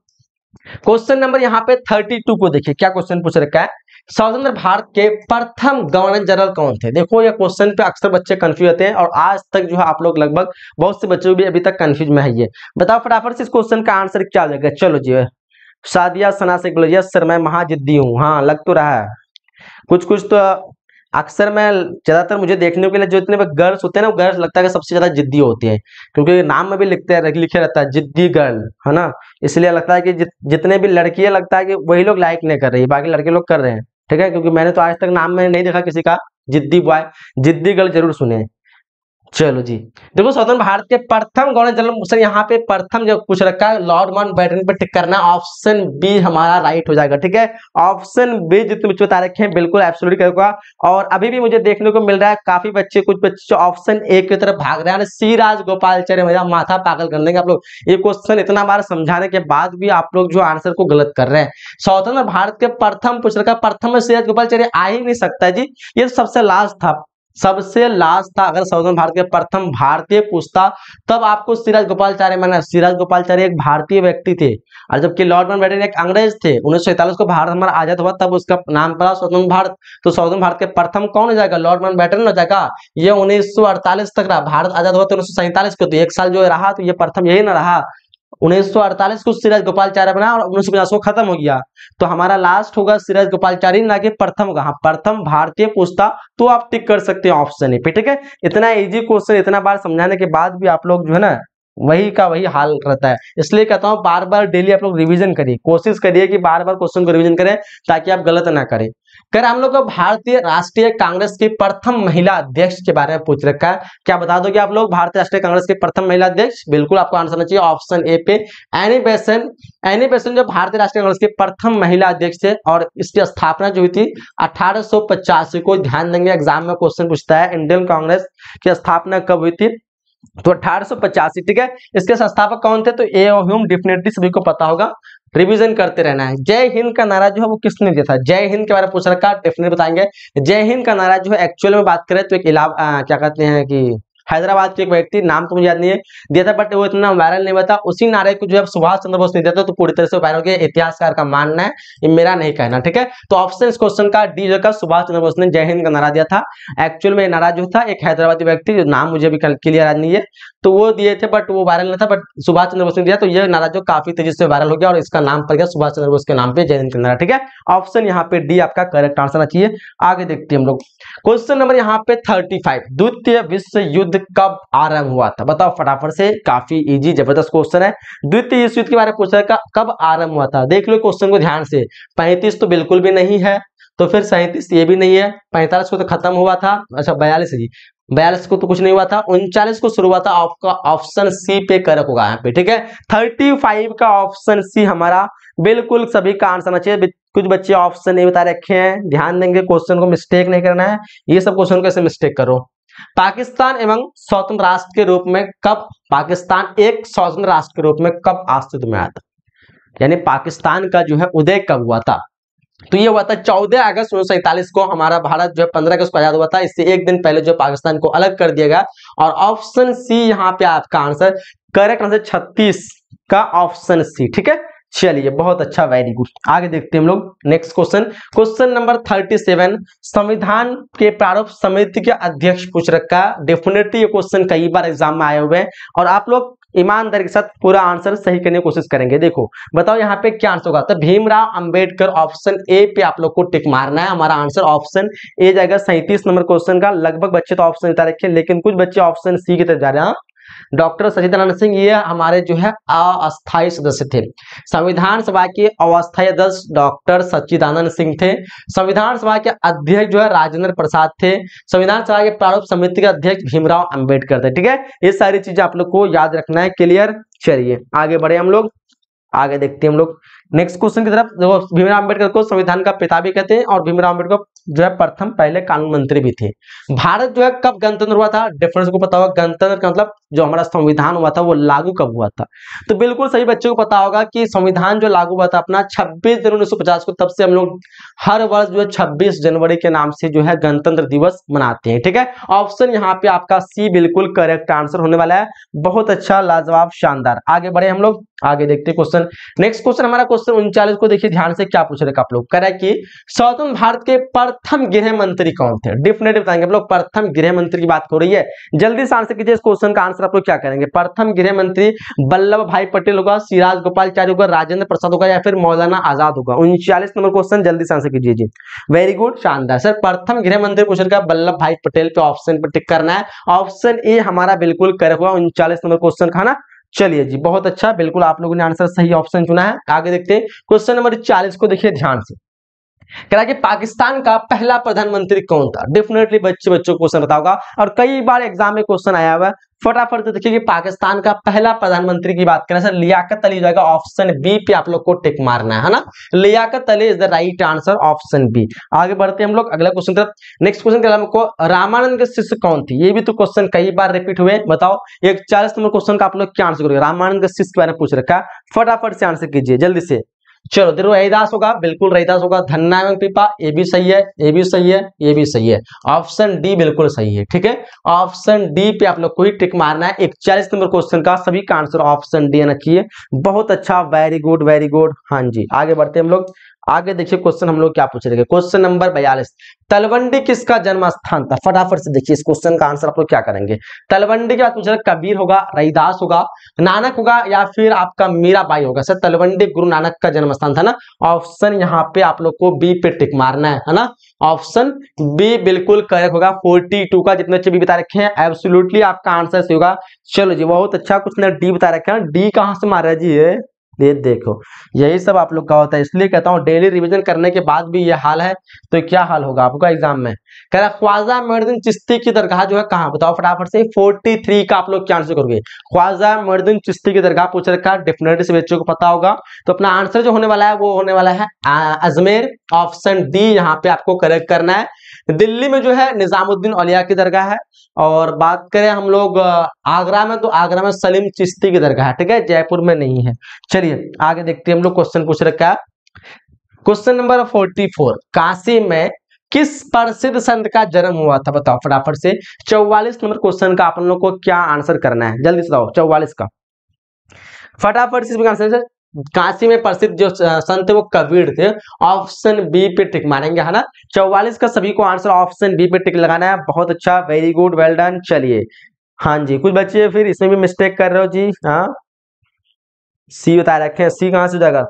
क्वेश्चन नंबर यहाँ पे थर्टी टू को देखिए क्या क्वेश्चन पूछ रखा है स्वतंत्र भारत के प्रथम गवर्नर जनरल कौन थे देखो ये क्वेश्चन पे अक्सर बच्चे कंफ्यूज होते हैं और आज तक जो है आप लोग लगभग बहुत से बच्चे भी अभी तक कंफ्यूज में है ये बताओ फटाफट से इस क्वेश्चन का आंसर क्या हो जाएगा चलो जी सादिया सना से सर मैं महाजिद्दी हूँ हाँ लग तो रहा है कुछ कुछ तो अक्सर मैं ज्यादातर मुझे देखने के लिए जो इतने गर्ल्स होते हैं ना गर्ल्स लगता है सबसे ज्यादा जिद्दी होती है क्योंकि नाम में भी लिखते हैं लिखे रहता है जिद्दी गर्ल है ना इसलिए लगता है कि जितने भी लड़कियां लगता है कि वही लोग लाइक नहीं कर रही बाकी लड़के लोग कर रहे हैं ठीक है क्योंकि मैंने तो आज तक नाम में नहीं देखा किसी का जिद्दी बॉय जिद्दी गर्ल जरूर सुने चलो जी देखो स्वतंत्र भारत के प्रथम गवर्नर जनरल क्वेश्चन यहाँ पे प्रथम जो कुछ रखा है लॉर्ड माउंट बैटन पर टिक करना ऑप्शन बी हमारा राइट हो जाएगा ठीक है ऑप्शन बी जितने बच्चे बता रखे हैं बिल्कुल एब्सोल्यूट करूंगा और अभी भी मुझे देखने को मिल रहा है काफी बच्चे कुछ बच्चे ऑप्शन ए की तरफ भाग रहे हैं सी राज चरे भैया माथा पागल कर देंगे आप लोग ये क्वेश्चन इतना बार समझाने के बाद भी आप लोग जो आंसर को गलत कर रहे हैं स्वतंत्र भारत के प्रथम पूछ रखा प्रथम में सी राज गोपालचार्य आ ही नहीं सकता जी ये सबसे लास्ट था सबसे लास्ट था अगर सौदन भारत के प्रथम भारतीय पूछता तब आपको सिराज गोपालचार्य माना सिराज गोपालचार्य एक भारतीय व्यक्ति थे और जबकि लॉर्ड बैटन एक अंग्रेज थे उन्नीस को भारत हमारा आजाद हुआ तब उसका नाम पड़ा स्वतंत्र भारत तो स्वतंत्र भारत के प्रथम कौन हो जाएगा लॉर्ड मन बैटन हो जाएगा ये उन्नीस तक रहा भारत आजाद हुआ तो उन्नीस को तो एक साल जो रहा तो ये प्रथम यही ना रहा 1948 को सिराज गोपालचार्य बना और उन्नीस को खत्म हो गया तो हमारा लास्ट होगा सिराज गोपालचारी ना कि प्रथम कहा प्रथम भारतीय पुस्ता तो आप टिक कर सकते हैं ऑप्शन ए पे ठीक है इतना इजी क्वेश्चन इतना बार समझाने के बाद भी आप लोग जो है ना वही का वही हाल रहता है इसलिए कहता हूँ बार बार डेली आप लोग रिविजन करिए कोशिश करिए कि बार बार क्वेश्चन को रिविजन करें ताकि आप गलत ना करें कर हम लोग भारतीय राष्ट्रीय कांग्रेस की प्रथम महिला अध्यक्ष के बारे में पूछ रखा है क्या बता दोगे आप लोग भारतीय राष्ट्रीय कांग्रेस के प्रथम महिला अध्यक्ष बिल्कुल आपको आंसर होना चाहिए ऑप्शन ए पे एनी बेसन एनी बेसन जो भारतीय राष्ट्रीय कांग्रेस की प्रथम महिला अध्यक्ष थे और इसकी स्थापना जो हुई थी अठारह को ध्यान देंगे एग्जाम में क्वेश्चन पूछता है इंडियन कांग्रेस की स्थापना कब हुई थी तो अठारह ठीक है इसके संस्थापक कौन थे तो ए ह्यूम डेफिनेटली सभी को पता होगा रिवीजन करते रहना है जय हिंद का नारा जो है वो किसने दिया था जय हिंद के बारे में पूछ रखा डेफिनेट बताएंगे जय हिंद का नारा जो है एक्चुअल में बात करें तो एक इलाव आ, क्या कहते हैं कि हैदराबाद के एक व्यक्ति नाम तो मुझे याद नहीं है दिया था बट वो इतना वायरल नहीं हुआ था उसी नारे को जो है सुभाष चंद्र बोस ने दिया था तो पूरी तरह से वायरल हो गया इतिहासकार का मानना है ये मेरा नहीं कहना ठीक है तो ऑप्शन क्वेश्चन का डी जो का सुभाष चंद्र बोस ने जय हिंद का नारा दिया था एक्चुअल में नारा जो था एक हैदराबादी व्यक्ति जो नाम मुझे अभी क्लियर याद नहीं है तो वो दिए थे बट वो वायरल नहीं था बट सुभाष चंद्र बोस ने दिया तो यह नारा जो काफी तेजी से वायरल हो गया और इसका नाम पड़ गया सुभाष चंद्र बोस के नाम पे जय हिंद का नारा ठीक है ऑप्शन यहाँ पे डी आपका करेक्ट आंसर आना चाहिए आगे देखते हैं हम लोग क्वेश्चन नंबर यहाँ पे 35 द्वितीय विश्व युद्ध कब आरंभ हुआ था बताओ फटाफट से काफी इजी जबरदस्त क्वेश्चन है द्वितीय विश्व युद्ध के बारे में पूछा है कब आरंभ हुआ था देख लो क्वेश्चन को ध्यान से पैंतीस तो बिल्कुल भी नहीं है तो फिर सैंतीस ये भी नहीं है पैंतालीस को तो खत्म हुआ था अच्छा बयालीस जी बयालीस को तो कुछ नहीं हुआ था उनचालीस को शुरू हुआ था आपका ऑप्शन सी पे करक होगा यहाँ पे ठीक है थर्टी फाइव का ऑप्शन सी हमारा बिल्कुल सभी का आंसर आना चाहिए कुछ बच्चे ऑप्शन नहीं बता रखे हैं ध्यान देंगे क्वेश्चन को मिस्टेक नहीं करना है ये सब क्वेश्चन को ऐसे मिस्टेक करो पाकिस्तान एवं स्वतंत्र राष्ट्र के रूप में कब पाकिस्तान एक स्वतंत्र राष्ट्र के रूप में कब अस्तित्व में आता यानी पाकिस्तान का जो है उदय कब हुआ था तो ये हुआ था चौदह अगस्त उन्नीस को हमारा भारत जो है पंद्रह अगस्त को आजाद हुआ था इससे एक दिन पहले जो पाकिस्तान को अलग कर दिया गया और ऑप्शन सी यहाँ पे आपका आंसर करेक्ट आंसर छत्तीस का ऑप्शन सी ठीक है चलिए बहुत अच्छा वेरी गुड आगे देखते हैं हम लोग next question question number thirty seven संविधान के प्रारूप समिति के अध्यक्ष पूछ रखा डेफिनेटली ये क्वेश्चन कई बार एग्जाम में आए हुए हैं और आप लोग ईमानदारी के साथ पूरा आंसर सही करने की कोशिश करेंगे देखो बताओ यहाँ पे क्या आंसर होगा तो भीमराव अंबेडकर ऑप्शन ए पे आप लोग को टिक मारना है हमारा आंसर ऑप्शन ए जाएगा सैंतीस नंबर क्वेश्चन का लगभग बच्चे तो ऑप्शन रखे लेकिन कुछ बच्चे ऑप्शन सी की तरफ जा रहे हैं डॉक्टर सचिदानंद सिंह ये हमारे जो है अस्थायी सदस्य थे संविधान सभा के अवस्थायी सदस्य डॉक्टर सचिदानंद सिंह थे संविधान सभा के अध्यक्ष जो है राजेंद्र प्रसाद थे संविधान सभा के प्रारूप समिति के अध्यक्ष भीमराव अंबेडकर थे ठीक है ये सारी चीजें आप लोग को याद रखना है क्लियर चलिए आगे बढ़े हम लोग आगे देखते हैं हम लोग नेक्स्ट क्वेश्चन की तरफ देखो भीमराव अंबेडकर को संविधान का पिता भी कहते हैं और भीमराव अंबेडकर जो है प्रथम पहले कानून मंत्री भी थे भारत जो है कब गणतंत्र हुआ था डिफरेंस को पता होगा गणतंत्र का मतलब जो हमारा संविधान हुआ था वो लागू कब हुआ था तो बिल्कुल सही बच्चों को पता होगा कि संविधान जो लागू हुआ था अपना छब्बीस जनवरी उन्नीस को तब से हम लोग हर वर्ष जो है छब्बीस जनवरी के नाम से जो है गणतंत्र दिवस मनाते हैं ठीक है ऑप्शन यहाँ पे आपका सी बिल्कुल करेक्ट आंसर होने वाला है बहुत अच्छा लाजवाब शानदार आगे बढ़े हम लोग आगे देखते क्वेश्चन नेक्स्ट क्वेश्चन हमारा क्वेश्चन उनचालीस को देखिए ध्यान से क्या पूछ रहे आप लोग कह कि स्वतंत्र भारत के प्रथम गृह मंत्री कौन थे डेफिनेटली बताएंगे आप लोग प्रथम गृह मंत्री की बात हो रही है जल्दी से आंसर कीजिए इस क्वेश्चन का आंसर आप लोग क्या करेंगे प्रथम गृह मंत्री वल्लभ भाई पटेल होगा सिराज गोपालचार्य होगा राजेंद्र प्रसाद होगा या फिर मौलाना आजाद होगा उनचालीस नंबर क्वेश्चन जल्दी से आंसर कीजिए जी वेरी गुड शानदार सर प्रथम गृह मंत्री क्वेश्चन का वल्लभ भाई पटेल के ऑप्शन पर टिक करना है ऑप्शन ए हमारा बिल्कुल कर हुआ उनचालीस नंबर क्वेश्चन खाना चलिए जी बहुत अच्छा बिल्कुल आप लोगों ने आंसर सही ऑप्शन चुना है आगे देखते हैं क्वेश्चन नंबर चालीस को देखिए ध्यान से कह कि पाकिस्तान का पहला प्रधानमंत्री कौन था डेफिनेटली बच्चे बच्चों को क्वेश्चन बताओगा और कई बार एग्जाम में क्वेश्चन आया हुआ है फटाफट से देखिए पाकिस्तान का पहला प्रधानमंत्री की बात करें सर लियाकत अली जाएगा ऑप्शन बी पे आप लोग को टिक मारना है ना Liaquat Ali is the right answer option B आगे बढ़ते हैं हम लोग अगला क्वेश्चन तरफ नेक्स्ट क्वेश्चन क्या हमको रामानंद के शिष्य कौन थी ये भी तो क्वेश्चन कई बार रिपीट हुए बताओ एक चालीस नंबर क्वेश्चन का आप लोग क्या आंसर करोगे रामानंद के शिष्य के बारे में पूछ रखा फटाफट से आंसर कीजिए जल्दी से चलो देखो रहीदास होगा बिल्कुल रहीदास होगा धन्ना एवं पिपा ये भी सही है ये भी सही है ये भी सही है ऑप्शन डी बिल्कुल सही है ठीक है ऑप्शन डी पे आप लोग को ही टिक मारना है एक चालीस नंबर क्वेश्चन का सभी का आंसर ऑप्शन डी ना चाहिए बहुत अच्छा वेरी गुड वेरी गुड हाँ जी आगे बढ़ते हम लोग आगे देखिए क्वेश्चन हम लोग क्या पूछ रहे क्वेश्चन नंबर बयालीस तलवंडी किसका जन्म स्थान था फटाफट से देखिए इस क्वेश्चन का आंसर आप लोग क्या करेंगे तलवंडी के बाद पूछ रहे कबीर होगा रहीदास होगा नानक होगा या फिर आपका मीराबाई होगा सर तलवंडी गुरु नानक का जन्म स्थान था ना ऑप्शन यहाँ पे आप लोग को बी पे टिक मारना है ना ऑप्शन बी बिल्कुल करेक्ट होगा 42 का जितने अच्छे बी बता रखे हैं एब्सोल्युटली आपका आंसर सही होगा चलो जी बहुत अच्छा कुछ ने डी बता रखे हैं डी कहाँ से मारा जी ये ये देखो यही सब आप लोग का होता है इसलिए कहता हूँ डेली रिविजन करने के बाद भी ये हाल है तो क्या हाल होगा आपका एग्जाम में कह रहा ख्वाजा मर्दिन चिश्ती की दरगाह जो है कहाँ बताओ फटाफट से 43 का आप लोग क्या आंसर करोगे ख्वाजा मर्दिन चिश्ती की दरगाह पूछ रखा डेफिनेटली से बच्चों को पता होगा तो अपना आंसर जो होने वाला है वो होने वाला है अजमेर ऑप्शन डी यहाँ पे आपको करेक्ट करना है दिल्ली में जो है निजामुद्दीन औलिया की दरगाह है और बात करें हम लोग आगरा में तो आगरा में सलीम चिश्ती की दरगाह है ठीक है जयपुर में नहीं है चलिए आगे देखते हैं हम लोग क्वेश्चन पूछ रखा है question number forty four Kashi में किस प्रसिद्ध संत का जन्म हुआ था बताओ फटाफट से चौवालीस नंबर क्वेश्चन का आप लोग को क्या आंसर करना है जल्दी से बताओ चौवालीस का फटाफट से आंसर काशी में प्रसिद्ध जो संत थे वो कबीर थे ऑप्शन बी पे टिक मारेंगे है ना चौवालीस का सभी को आंसर ऑप्शन बी पे टिक लगाना है बहुत अच्छा वेरी गुड वेल डन चलिए हाँ जी कुछ बच्चे फिर इसमें भी मिस्टेक कर रहे हो जी हाँ सी बता रखे सी कहाँ से जाएगा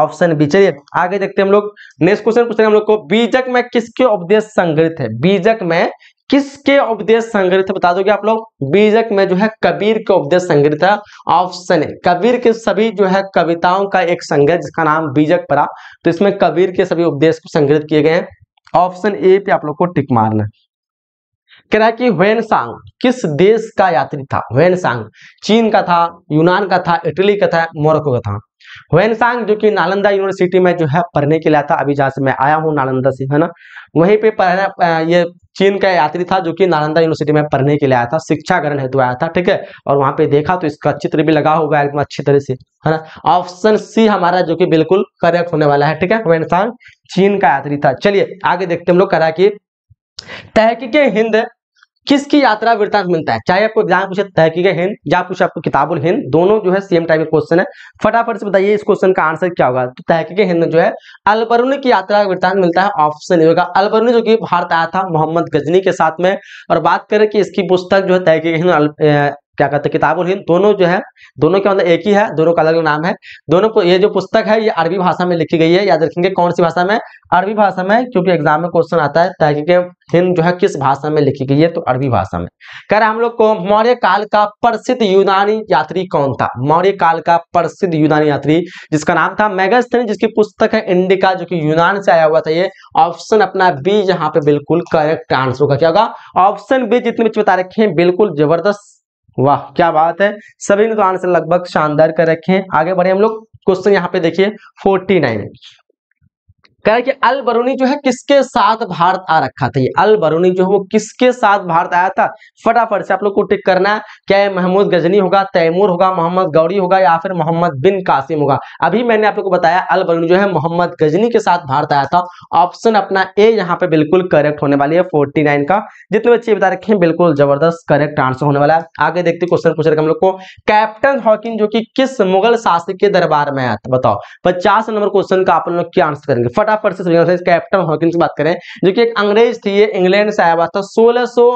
ऑप्शन बी चलिए आगे देखते हैं हम लोग नेक्स्ट क्वेश्चन पूछते हैं हम लोग को बीजक में किसके उपदेश संग्रहित है बीजक में किसके उपदेश संग्रहित बता दोगे आप लोग बीजक में जो है कबीर के उपदेश संग्रहित है ऑप्शन है कबीर के सभी जो है कविताओं का एक संग्रह जिसका नाम बीजक पड़ा तो इसमें कबीर के सभी उपदेश को संग्रहित किए गए हैं ऑप्शन ए पे आप लोग को टिक मारना कह रहा है कि वेन सांग किस देश का यात्री था वेन सांग चीन का था यूनान का था इटली का था मोरक्को का था वेन सांग जो कि नालंदा यूनिवर्सिटी में जो है पढ़ने के लिए था अभी जहां से मैं आया हूँ नालंदा से है ना वहीं पे पढ़ना ये चीन का यात्री था जो कि नालंदा यूनिवर्सिटी में पढ़ने के लिए आया था शिक्षा ग्रहण हेतु आया था ठीक है और वहां पे देखा तो इसका चित्र भी लगा हुआ है एकदम अच्छी तरह से है ना ऑप्शन सी हमारा जो कि बिल्कुल करेक्ट होने वाला है ठीक है वह इंसान चीन का यात्री था चलिए आगे देखते हम लोग करा कि तहकी के हिंद किसकी यात्रा वृत्तांत मिलता है चाहे आपको एग्जाम पूछे तहकी हिंद या कुछ आपको किताबुल हिंद दोनों जो है सेम टाइप के क्वेश्चन है फटाफट से बताइए इस क्वेश्चन का आंसर क्या होगा तो तहकी हिंद जो है अलबरूनी की यात्रा का वृत्तांत मिलता है ऑप्शन ए होगा अलबरूनी जो कि भारत आया था मोहम्मद गजनी के साथ में और बात करें कि इसकी पुस्तक जो है तहकी हिंद क्या कहते हैं किताबुल हिंद दोनों जो है दोनों के मतलब एक ही है दोनों का अलग नाम है दोनों को ये जो पुस्तक है ये अरबी भाषा में लिखी गई है याद रखेंगे कौन सी भाषा में अरबी भाषा में क्योंकि एग्जाम में क्वेश्चन आता है के हिंद जो है किस भाषा में लिखी गई है तो अरबी भाषा में कह रहे हम लोग को मौर्य काल का प्रसिद्ध यूनानी यात्री कौन था मौर्य काल का प्रसिद्ध यूनानी यात्री जिसका नाम था मेगास्थनी जिसकी पुस्तक है इंडिका जो की यूनान से आया हुआ था ये ऑप्शन अपना बी यहाँ पे बिल्कुल करेक्ट आंसर होगा क्या होगा ऑप्शन बी जितने बता रखे हैं बिल्कुल जबरदस्त वाह क्या बात है सभी ने तो आंसर लगभग शानदार कर रखे हैं आगे बढ़े हम लोग क्वेश्चन यहाँ पे देखिए 49 नाइन कह रहा है कि अल बरूनी जो है किसके साथ भारत आ रखा था ये अल बरूनी जो है वो किसके साथ भारत आया था फटाफट से आप लोग को टिक करना है क्या महमूद गजनी होगा तैमूर होगा मोहम्मद गौरी होगा या फिर मोहम्मद बिन कासिम होगा अभी मैंने आप लोग को बताया अल बरूनी जो है मोहम्मद गजनी के साथ भारत आया था ऑप्शन अपना ए यहाँ पे बिल्कुल करेक्ट होने वाली है फोर्टी का जितने बच्चे बता रखे हैं बिल्कुल जबरदस्त करेक्ट आंसर होने वाला है आगे देखते क्वेश्चन पूछ रहे हम लोग को कैप्टन हॉकिन जो की किस मुगल शासक के दरबार में आया था बताओ पचास नंबर क्वेश्चन का आप लोग क्या आंसर करेंगे फटाफट पहला पर्सन कैप्टन हॉकिंस की बात करें जो कि एक अंग्रेज थी ये इंग्लैंड से आया हुआ था सोलह सो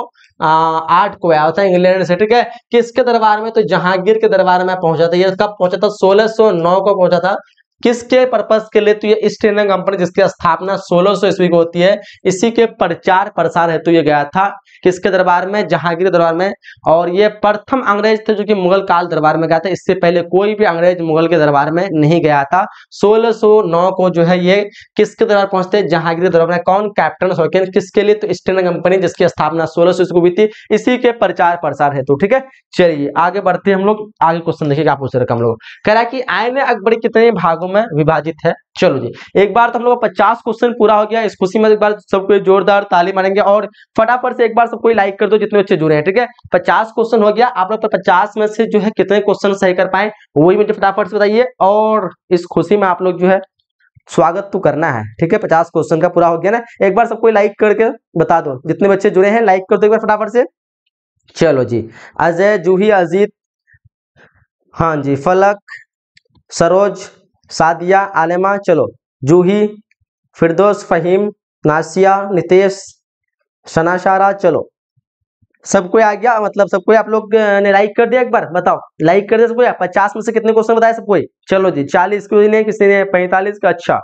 आठ को आया था इंग्लैंड से ठीक है किसके दरबार में तो जहांगीर के दरबार में पहुंचा था ये कब पहुंचा था 1609 को पहुंचा था किसके पर्पज के लिए तो ये ईस्ट इंडिया कंपनी जिसकी स्थापना 1600 ईस्वी को होती है इसी के प्रचार प्रसार हेतु ये गया था किसके दरबार में जहांगीर दरबार में और ये प्रथम अंग्रेज थे जो कि मुगल काल दरबार में गया था इससे पहले कोई भी अंग्रेज मुगल के दरबार में नहीं गया था 1609 को जो है ये किसके दरबार पहुंचते जहांगीर दरबार में कौन कैप्टन शौकीन किसके लिए तो ईस्ट इंडिया कंपनी जिसकी स्थापना सोलह सौ ईस्वी हुई थी इसी के प्रचार प्रसार हेतु ठीक है चलिए आगे बढ़ते हम लोग आगे क्वेश्चन देखिए आप पूछ रहे हम लोग कह रहा है कि आयने अकबर कितने भागों भागों में विभाजित है चलो जी एक बार तो हम लोग पचास क्वेश्चन पूरा हो गया इस खुशी में एक बार सबको जोरदार ताली मारेंगे और फटाफट से एक बार सबको लाइक कर दो जितने बच्चे जुड़े हैं ठीक है पचास क्वेश्चन हो गया आप लोग तो पचास में से जो है कितने क्वेश्चन सही कर पाए वही मुझे फटाफट से बताइए और इस खुशी में आप लोग जो है स्वागत तो करना है ठीक है पचास क्वेश्चन का पूरा हो गया ना एक बार सबको लाइक करके बता दो जितने बच्चे जुड़े हैं लाइक कर दो एक बार फटाफट से चलो जी अजय जूही अजीत हाँ जी फलक सरोज सादिया आलिमा चलो जूही फिरदोस फहीम नासिया नितेश सनाशारा चलो सबको आ गया मतलब सबको आप लोग ने लाइक कर दिया एक बार बताओ लाइक कर दिया सबको पचास में से कितने क्वेश्चन बताया सबको चलो जी चालीस किसी ने किसी ने पैंतालीस का अच्छा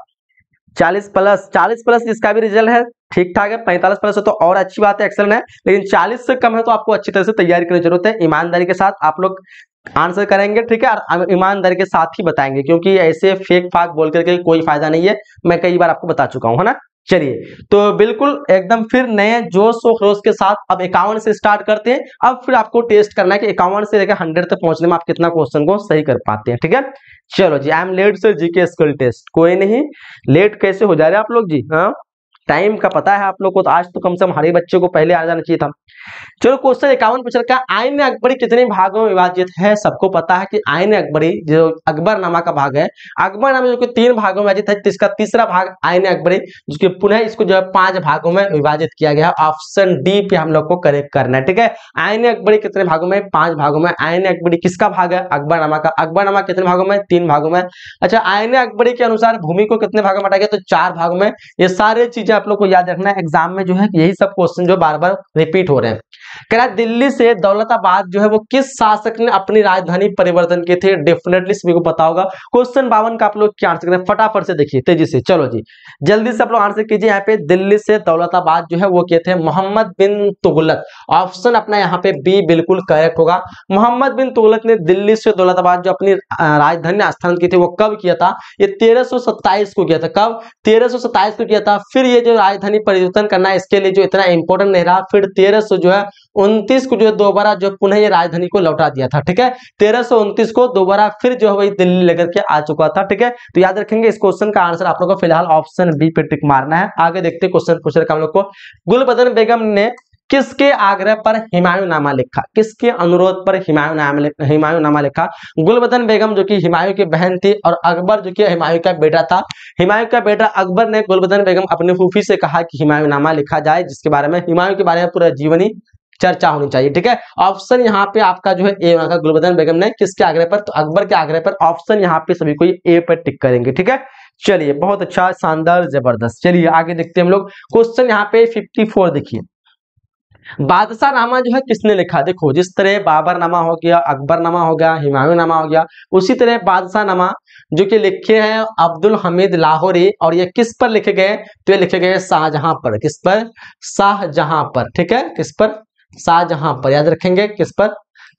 चालीस प्लस चालीस प्लस जिसका भी रिजल्ट है ठीक ठाक है पैंतालीस प्लस है तो और अच्छी बात है एक्सेलेंट है लेकिन चालीस से कम है तो आपको अच्छी तरह से तैयारी करनी जरूरत है ईमानदारी के साथ आप लोग आंसर करेंगे ठीक है और ईमानदारी के साथ ही बताएंगे क्योंकि ऐसे फेक फाक बोल करके कोई फायदा नहीं है मैं कई बार आपको बता चुका हूँ है ना चलिए तो बिल्कुल एकदम फिर नए जोश और खरोश के साथ अब इक्यावन से स्टार्ट करते हैं अब फिर आपको टेस्ट करना है कि इक्यावन से लेकर हंड्रेड तक पहुंचने में आप कितना क्वेश्चन को सही कर पाते हैं ठीक है चलो जी I am late sir ji के टेस्ट कोई नहीं लेट कैसे हो जा रहे आप लोग जी हाँ टाइम का पता है आप लोग को तो आज तो कम से कम हर एक बच्चे को पहले आ जाना चाहिए था चलो क्वेश्चन इक्यावन पूछ रखा आयन अकबरी कितने भागों में विभाजित है सबको पता है कि आयन अकबरी जो अकबरनामा का भाग है नामा जो कि तीन भागों में विभाजित है इसका तीसरा भाग आयन अकबरी जिसके पुनः इसको जो है पांच भागों में विभाजित किया गया ऑप्शन डी पे हम लोग को करेक्ट करना है ठीक है आयन अकबरी कितने भागों में पांच भागों में आयन अकबरी किसका भाग है अकबरनामा का अकबरनामा कितने भागों में तीन भागों में अच्छा आयन अकबरी के अनुसार भूमि को कितने भागों में हटा गया तो चार भागों में ये सारे चीजें आप लोग को याद रखना है एग्जाम में जो है यही सब क्वेश्चन जो बार बार रिपीट हो रहे हैं कह रहा है दिल्ली से दौलताबाद जो है वो किस शासक ने अपनी राजधानी परिवर्तन की थी डेफिनेटली सभी को पता होगा क्वेश्चन बावन का आप लोग क्या आंसर करें फटाफट से देखिए तेजी से चलो जी जल्दी से आप लोग आंसर कीजिए यहाँ पे दिल्ली से दौलताबाद जो है वो किए थे मोहम्मद बिन तुगलत ऑप्शन अपना यहाँ पे बी बिल्कुल करेक्ट होगा मोहम्मद बिन तुगलत ने दिल्ली से दौलताबाद जो अपनी राजधानी स्थान की थी वो कब किया था ये तेरह को किया था कब तेरह को किया था फिर ये जो राजधानी परिवर्तन करना है इसके लिए जो इतना इंपॉर्टेंट नहीं रहा फिर तेरह जो है उन्तीस को जो दोबारा जो पुनः ये राजधानी को लौटा दिया था ठीक है तेरह को दोबारा फिर जो है वही दिल्ली लेकर के आ चुका था ठीक है तो याद रखेंगे इस क्वेश्चन का आंसर आप लोग को फिलहाल ऑप्शन बी पे टिक मारना है आगे देखते क्वेश्चन पूछ रहे हम लोग को गुलबदन बेगम ने किसके आग्रह पर हिमायू नामा लिखा किसके अनुरोध पर हिमायू नाम हिमायू नामा लिखा गुलबदन बेगम जो कि हिमायू की बहन थी और अकबर जो कि हिमायू का बेटा था हिमायू का बेटा अकबर ने गुलबदन बेगम अपने फूफी से कहा कि हिमायू नामा लिखा जाए जिसके बारे में हिमायू के बारे में पूरा जीवनी चर्चा होनी चाहिए ठीक है ऑप्शन यहाँ पे आपका जो है ए होगा गुलबदन बेगम ने किसके आग्रह पर तो अकबर के आग्रह पर ऑप्शन यहाँ पे सभी को ए पर टिक करेंगे ठीक है चलिए बहुत अच्छा शानदार जबरदस्त चलिए आगे देखते हैं हम लोग क्वेश्चन यहाँ पे 54 देखिए हम्म। बादशाह नामा जो है किसने लिखा देखो जिस तरह बाबर नामा हो गया अकबर नामा हो गया नामा हो गया उसी तरह बादशाह नामा जो कि लिखे हैं अब्दुल हमीद लाहौरी और ये किस पर लिखे गए तो ये लिखे गए शाहजहां पर किस पर शाहजहां पर ठीक है किस पर शाहजहां पर याद रखेंगे किस पर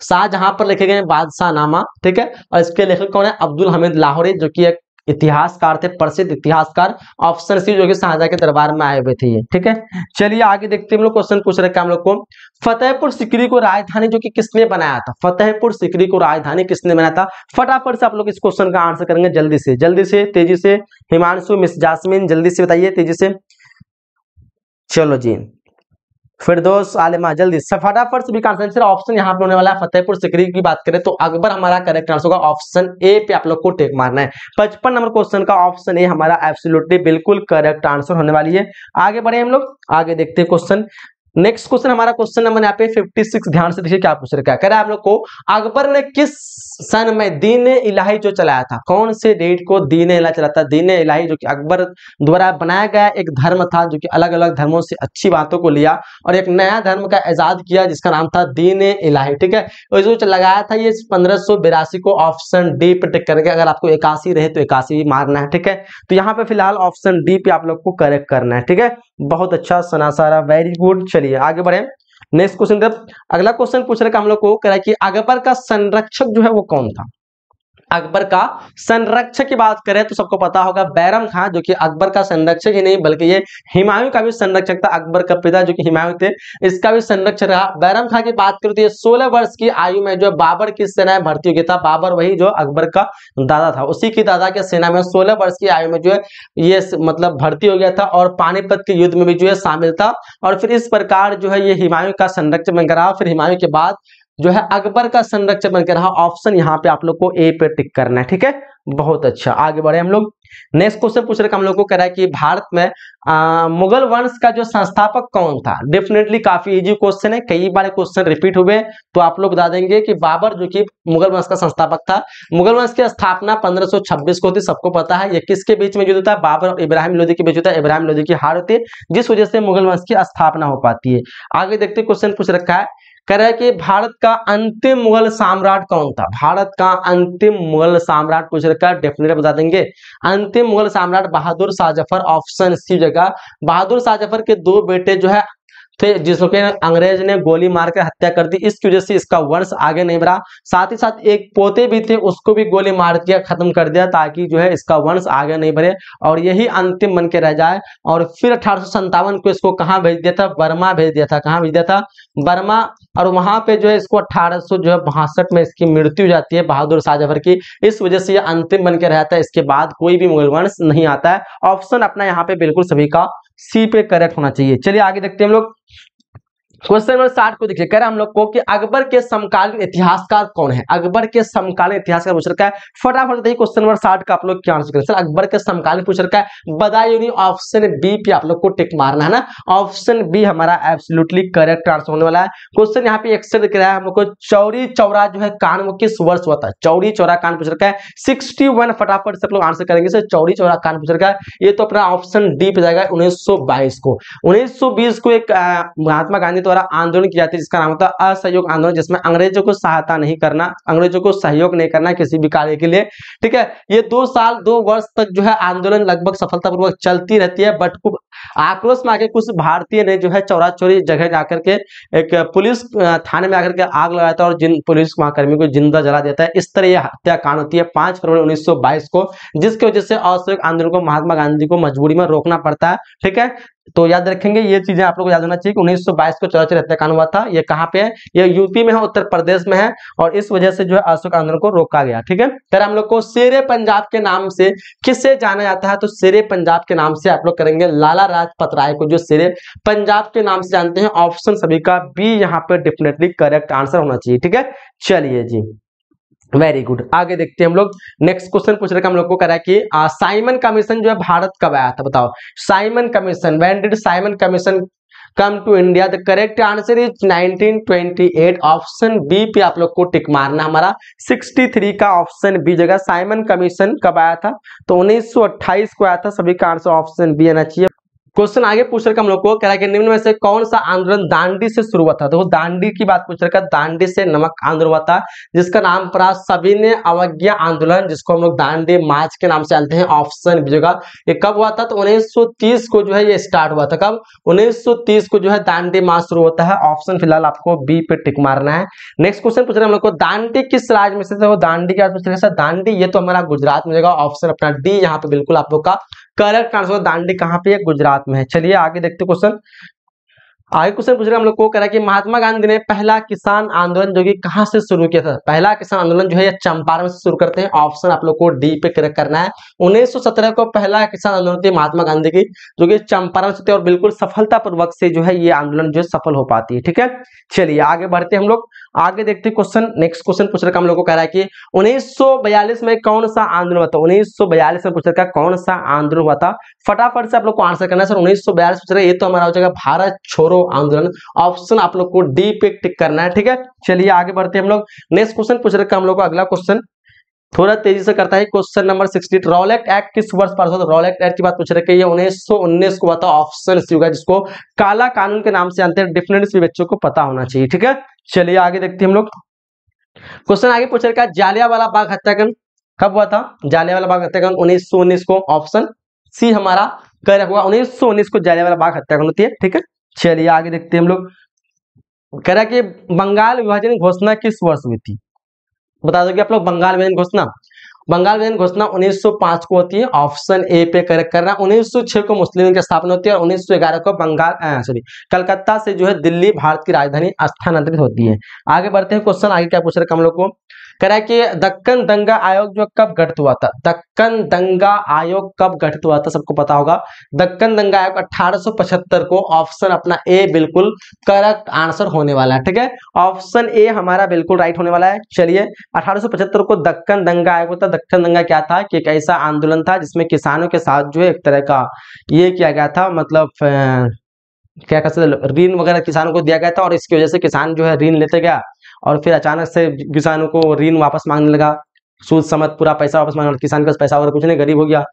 शाहजहां पर लिखे गए बादशाह नामा ठीक है और इसके लेखक कौन है अब्दुल हमीद लाहौरी जो कि एक इतिहासकार थे प्रसिद्ध इतिहासकार ऑप्शन सी जो कि शाहजहां के दरबार में आए हुए थे ये ठीक है चलिए आगे देखते हैं हम लोग क्वेश्चन पूछ रखा हम लोग को फतेहपुर सिकरी को राजधानी जो कि किसने बनाया था फतेहपुर सिकरी को राजधानी किसने बनाया था फटाफट से आप लोग इस क्वेश्चन का आंसर करेंगे जल्दी से जल्दी से तेजी से हिमांशु मिस जासमिन जल्दी से बताइए तेजी से चलो जी फिर दोस्त आलिमा जल्दी फटाफट से भी आंसर ऑप्शन यहाँ पे होने वाला है फतेहपुर सिकरी की बात करें तो अकबर हमारा करेक्ट आंसर होगा ऑप्शन ए पे आप लोग को टेक मारना है पचपन नंबर क्वेश्चन का ऑप्शन ए हमारा एब्सोल्युटली बिल्कुल करेक्ट आंसर होने वाली है आगे बढ़े हम लोग आगे देखते हैं क्वेश्चन नेक्स्ट क्वेश्चन हमारा क्वेश्चन नंबर यहाँ पे 56 ध्यान से देखिए क्या पूछ रखा है कह रहा है आप लोग को अकबर ने किस सन में दीन इलाही जो चलाया था कौन से डेट को दीन इलाही चला था दीन इलाही जो कि अकबर द्वारा बनाया गया एक धर्म था जो कि अलग अलग धर्मों से अच्छी बातों को लिया और एक नया धर्म का आजाद किया जिसका नाम था दीन इलाही ठीक है और जो लगाया था ये पंद्रह को ऑप्शन डी पर टिक करेंगे अगर आपको इक्यासी रहे तो इक्यासी मारना है ठीक है तो यहाँ पे फिलहाल ऑप्शन डी पे आप लोग को करेक्ट करना है ठीक है बहुत अच्छा सनासारा वेरी गुड चलिए आगे बढ़े नेक्स्ट क्वेश्चन अगला क्वेश्चन पूछ रहे हम लोग को करा कि अगपर का संरक्षक जो है वो कौन था अकबर का संरक्षक की बात करें तो सबको पता होगा बैरम खान जो कि अकबर का संरक्षक ही नहीं बल्कि ये हिमायू का भी संरक्षक था अकबर का पिता जो कि हिमायू थे इसका भी संरक्षक रहा बैरम खान की बात करें तो ये सोलह वर्ष की आयु में जो बाबर की सेना में भर्ती हो गया था बाबर वही जो अकबर का दादा था उसी की दादा के सेना में सोलह वर्ष की आयु में जो है ये मतलब भर्ती हो गया था और पानीपत के युद्ध में भी जो है शामिल था और फिर इस प्रकार जो है ये हिमायू का संरक्षण बन फिर हिमायू के बाद जो है अकबर का संरक्षक बनकर रहा ऑप्शन यहाँ पे आप लोग को ए पे टिक करना है ठीक है बहुत अच्छा आगे बढ़े हम लोग नेक्स्ट क्वेश्चन पूछ रहे हम लोग को कह रहा है कि भारत में आ, मुगल वंश का जो संस्थापक कौन था डेफिनेटली काफी इजी क्वेश्चन है कई बार क्वेश्चन रिपीट हुए तो आप लोग बता देंगे कि बाबर जो कि मुगल वंश का संस्थापक था मुगल वंश की स्थापना 1526 को होती सबको पता है ये किसके बीच में युद्ध था बाबर और इब्राहिम लोधी के बीच होता है इब्राहिम लोधी की हार होती है जिस वजह से मुगल वंश की स्थापना हो पाती है आगे देखते क्वेश्चन पूछ रखा है कह रहा है कि भारत का अंतिम मुगल सम्राट कौन था भारत का अंतिम मुगल सम्राट पूछ रखा डेफिनेटली बता देंगे अंतिम मुगल सम्राट बहादुर शाह जफर ऑप्शन सी जगह बहादुर शाह जफर के दो बेटे जो है थे जिसके अंग्रेज ने गोली मारकर हत्या कर दी इसकी वजह से इसका वंश आगे नहीं बढ़ा साथ ही साथ एक पोते भी थे उसको भी गोली मार दिया खत्म कर दिया ताकि जो है इसका वंश आगे नहीं बढ़े और यही अंतिम बन के रह जाए और फिर अठारह को इसको कहाँ भेज दिया था बर्मा भेज दिया था कहाँ भेज दिया था बर्मा और वहां पे जो है इसको अठारह जो है बासठ में इसकी मृत्यु जाती है बहादुर शाहजफर की इस वजह से यह अंतिम बन के रहता है इसके बाद कोई भी मुगल वंश नहीं आता है ऑप्शन अपना यहाँ पे बिल्कुल सभी का सी पे करेक्ट होना चाहिए चलिए आगे देखते हैं हम लोग क्वेश्चन नंबर साठ को देखिए कह रहे हम लोग को कि अकबर के समकालीन इतिहासकार कौन है अकबर के समकालीन इतिहासकार पूछ रखा है फटाफट देखिए क्वेश्चन नंबर साठ का आप लोग क्या आंसर सर अकबर के समकालीन पूछ रखा है बदायूनी ऑप्शन बी पे आप लोग को टिक मारना है ना ऑप्शन बी हमारा एब्सोल्युटली करेक्ट आंसर होने वाला है क्वेश्चन यहाँ पे एक्सर दिख रहा है हम लोग को चौरी चौरा जो है कान वो किस वर्ष हुआ था चौरी चौरा कान पूछ रखा है सिक्सटी फटाफट से आप लोग आंसर करेंगे सर चौरी चौरा कान पूछ रखा है ये तो अपना ऑप्शन डी पे जाएगा उन्नीस को उन्नीस को एक महात्मा गांधी द्वारा द्वारा आंदोलन किया जाती जिसका नाम होता है असहयोग आंदोलन जिसमें अंग्रेजों को सहायता नहीं करना अंग्रेजों को सहयोग नहीं करना किसी भी कार्य के लिए ठीक है ये दो साल दो वर्ष तक जो है आंदोलन लगभग सफलतापूर्वक चलती रहती है बट आक्रोश में आके कुछ भारतीय ने जो है चौरा चौरी जगह जाकर के एक पुलिस थाने में आकर के आग लगाया था और जिन पुलिस महाकर्मी को जिंदा जला देता है इस तरह यह हत्याकांड होती है पांच फरवरी उन्नीस को जिसकी वजह से असहयोग आंदोलन को महात्मा गांधी को मजबूरी में रोकना पड़ता है ठीक है तो याद रखेंगे ये चीजें आप लोग को याद होना चाहिए कि 1922 को चौरासी हत्याकांड हुआ था ये कहाँ पे है ये यूपी में है उत्तर प्रदेश में है और इस वजह से जो है अशोक आंदोलन को रोका गया ठीक है फिर हम लोग को शेरे पंजाब के नाम से किससे जाना जाता है तो शेरे पंजाब के नाम से आप लोग करेंगे लाला राजपत राय को जो शेरे पंजाब के नाम से जानते हैं ऑप्शन सभी का बी यहाँ पे डेफिनेटली करेक्ट आंसर होना चाहिए ठीक है चलिए जी वेरी गुड आगे देखते हैं हम लोग नेक्स्ट क्वेश्चन पूछ रहे हम लोग को करा कि आ, साइमन कमीशन जो है भारत कब आया था बताओ Simon Commission when did Simon Commission come to India the correct answer is 1928 option B पे आप लोग को टिक मारना हमारा 63 का ऑप्शन बी जगह साइमन कमीशन कब आया था तो 1928 को आया था सभी का आंसर ऑप्शन बी आना चाहिए क्वेश्चन आगे पूछ रखा हम लोग को कह रहा है कि निम्न में से कौन सा आंदोलन दांडी से शुरू हुआ था तो दांडी की बात पूछ रखा दांडी से नमक आंदोलन हुआ था जिसका नाम पड़ा सविनय अवज्ञा आंदोलन जिसको हम लोग दांडी मार्च के नाम से जानते हैं ऑप्शन जगह ये कब हुआ था तो 1930 को जो है ये स्टार्ट हुआ था कब उन्नीस को जो है दांडी मार्च शुरू होता है ऑप्शन फिलहाल आपको बी पे टिक मारना है नेक्स्ट क्वेश्चन पूछ रहे हम लोग को दांडी किस राज्य में से दांडी क्या पूछ रहे दांडी ये तो हमारा गुजरात में जगह ऑप्शन अपना डी यहाँ पे बिल्कुल आप लोग का करेक्ट आंसर दांडी कहां पे है गुजरात में है चलिए आगे देखते क्वेश्चन आगे क्वेश्चन पूछ रहे हम लोग को करा कि महात्मा गांधी ने पहला किसान आंदोलन जो कि कहां से शुरू किया था पहला किसान आंदोलन जो है चंपारण से शुरू करते हैं ऑप्शन आप लोग को डी पे करेक्ट करना है 1917 को पहला किसान आंदोलन थी महात्मा गांधी की जो कि चंपारण से थे और बिल्कुल सफलतापूर्वक से जो है ये आंदोलन जो है सफल हो पाती है ठीक है चलिए आगे बढ़ते हम लोग आगे देखते क्वेश्चन नेक्स्ट क्वेश्चन पूछ रखा हम लोग को कह रहा है कि 1942 में कौन सा आंदोलन हुआ था 1942 में पूछ रखा कौन सा आंदोलन हुआ था फटाफट से आप लोग को आंसर करना है सर 1942 पूछ रहा है ये तो हमारा हो जाएगा भारत छोड़ो आंदोलन ऑप्शन आप लोग को डी पे टिक करना है ठीक है चलिए आगे बढ़ते हैं हम लोग नेक्स्ट क्वेश्चन पूछ रखा हम लोग को अगला क्वेश्चन थोड़ा तेजी से करता है question number sixty Rowlatt Act किस वर्ष पास हुआ रॉलेक्ट एक्ट की बात पूछ रखी है उन्नीस सौ उन्नीस को बताओ ऑप्शन सी होगा जिसको काला कानून के नाम से जानते हैं डिफरेंस भी बच्चों को पता होना चाहिए ठीक है चलिए आगे देखते हैं हम लोग क्वेश्चन आगे पूछ रखा जालिया वाला बाघ हत्याकांड कब हुआ था जालिया वाला बाघ हत्याकांड उन्नीस सौ उन्नीस को ऑप्शन सी हमारा कर हुआ उन्नीस सौ उन्नीस को जालिया वाला बाघ हत्याकांड होती है ठीक है चलिए आगे देखते हैं हम लोग कह रहा कि बंगाल विभाजन घोषणा किस वर्ष हुई थी बता दो आप लोग बंगाल व्यंजन घोषणा बंगाल व्यंजन घोषणा 1905 को होती है ऑप्शन ए पे करेक्ट करना 1906 को मुस्लिम की स्थापना होती है और 1911 को बंगाल सॉरी कलकत्ता से जो है दिल्ली भारत की राजधानी स्थानांतरित होती है आगे बढ़ते हैं क्वेश्चन आगे क्या पूछ रहे हम लोग को कह रहा है कि दक्कन दंगा आयोग जो कब गठित हुआ था दक्कन दंगा आयोग कब गठित हुआ था सबको पता होगा दक्कन दंगा आयोग 1875 को ऑप्शन अपना ए बिल्कुल करेक्ट आंसर होने वाला है ठीक है ऑप्शन ए हमारा बिल्कुल राइट होने वाला है चलिए 1875 को दक्कन दंगा आयोग था दक्कन दंगा क्या था कि एक ऐसा आंदोलन था जिसमें किसानों के साथ जो है एक तरह का ये किया गया था मतलब क्या कहते ऋण वगैरह किसानों को दिया गया था और इसकी वजह से किसान जो है ऋण लेते गया और फिर अचानक से किसानों को ऋण वापस मांगने लगा सूद समत पूरा पैसा वापस मांगने लगा किसान के पास पैसा वगैरह तो कुछ नहीं गरीब हो गया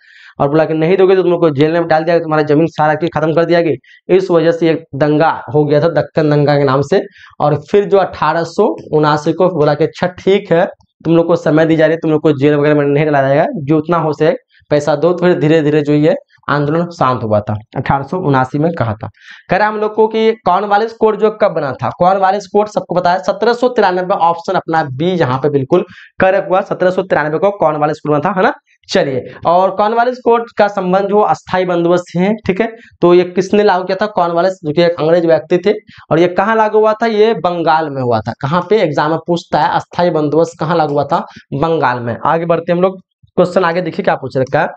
और बोला कि नहीं दोगे तो तुमको जेल में डाल दिया गया तुम्हारा जमीन सारा की खत्म कर दिया गया इस वजह से एक दंगा हो गया था दक्कन दंगा के नाम से और फिर जो अठारह को बोला कि अच्छा ठीक है तुम लोग को समय दी जा रही है तुम लोग को जेल वगैरह में नहीं डाला जाएगा जो उतना हो सके पैसा दो तो फिर धीरे धीरे जो ये आंदोलन शांत हुआ था अठारह में कहा था कह रहे हम लोग को कि वाले कोड जो कब बना था कौन वाले कोड सबको बताया सत्रह ऑप्शन अपना बी यहाँ पे बिल्कुल करेक्ट हुआ सत्रह को वाले कोड बना था है ना चलिए और वाले कोर्ट का संबंध जो अस्थाई बंदोबस्त है ठीक है तो ये किसने लागू किया था कौन वाले जो कि एक अंग्रेज व्यक्ति थे और ये कहाँ लागू हुआ था ये बंगाल में हुआ था कहाँ पे एग्जाम में पूछता है अस्थाई बंदोबस्त कहाँ लागू हुआ था बंगाल में आगे बढ़ते हम लोग क्वेश्चन आगे देखिए क्या पूछ रखा है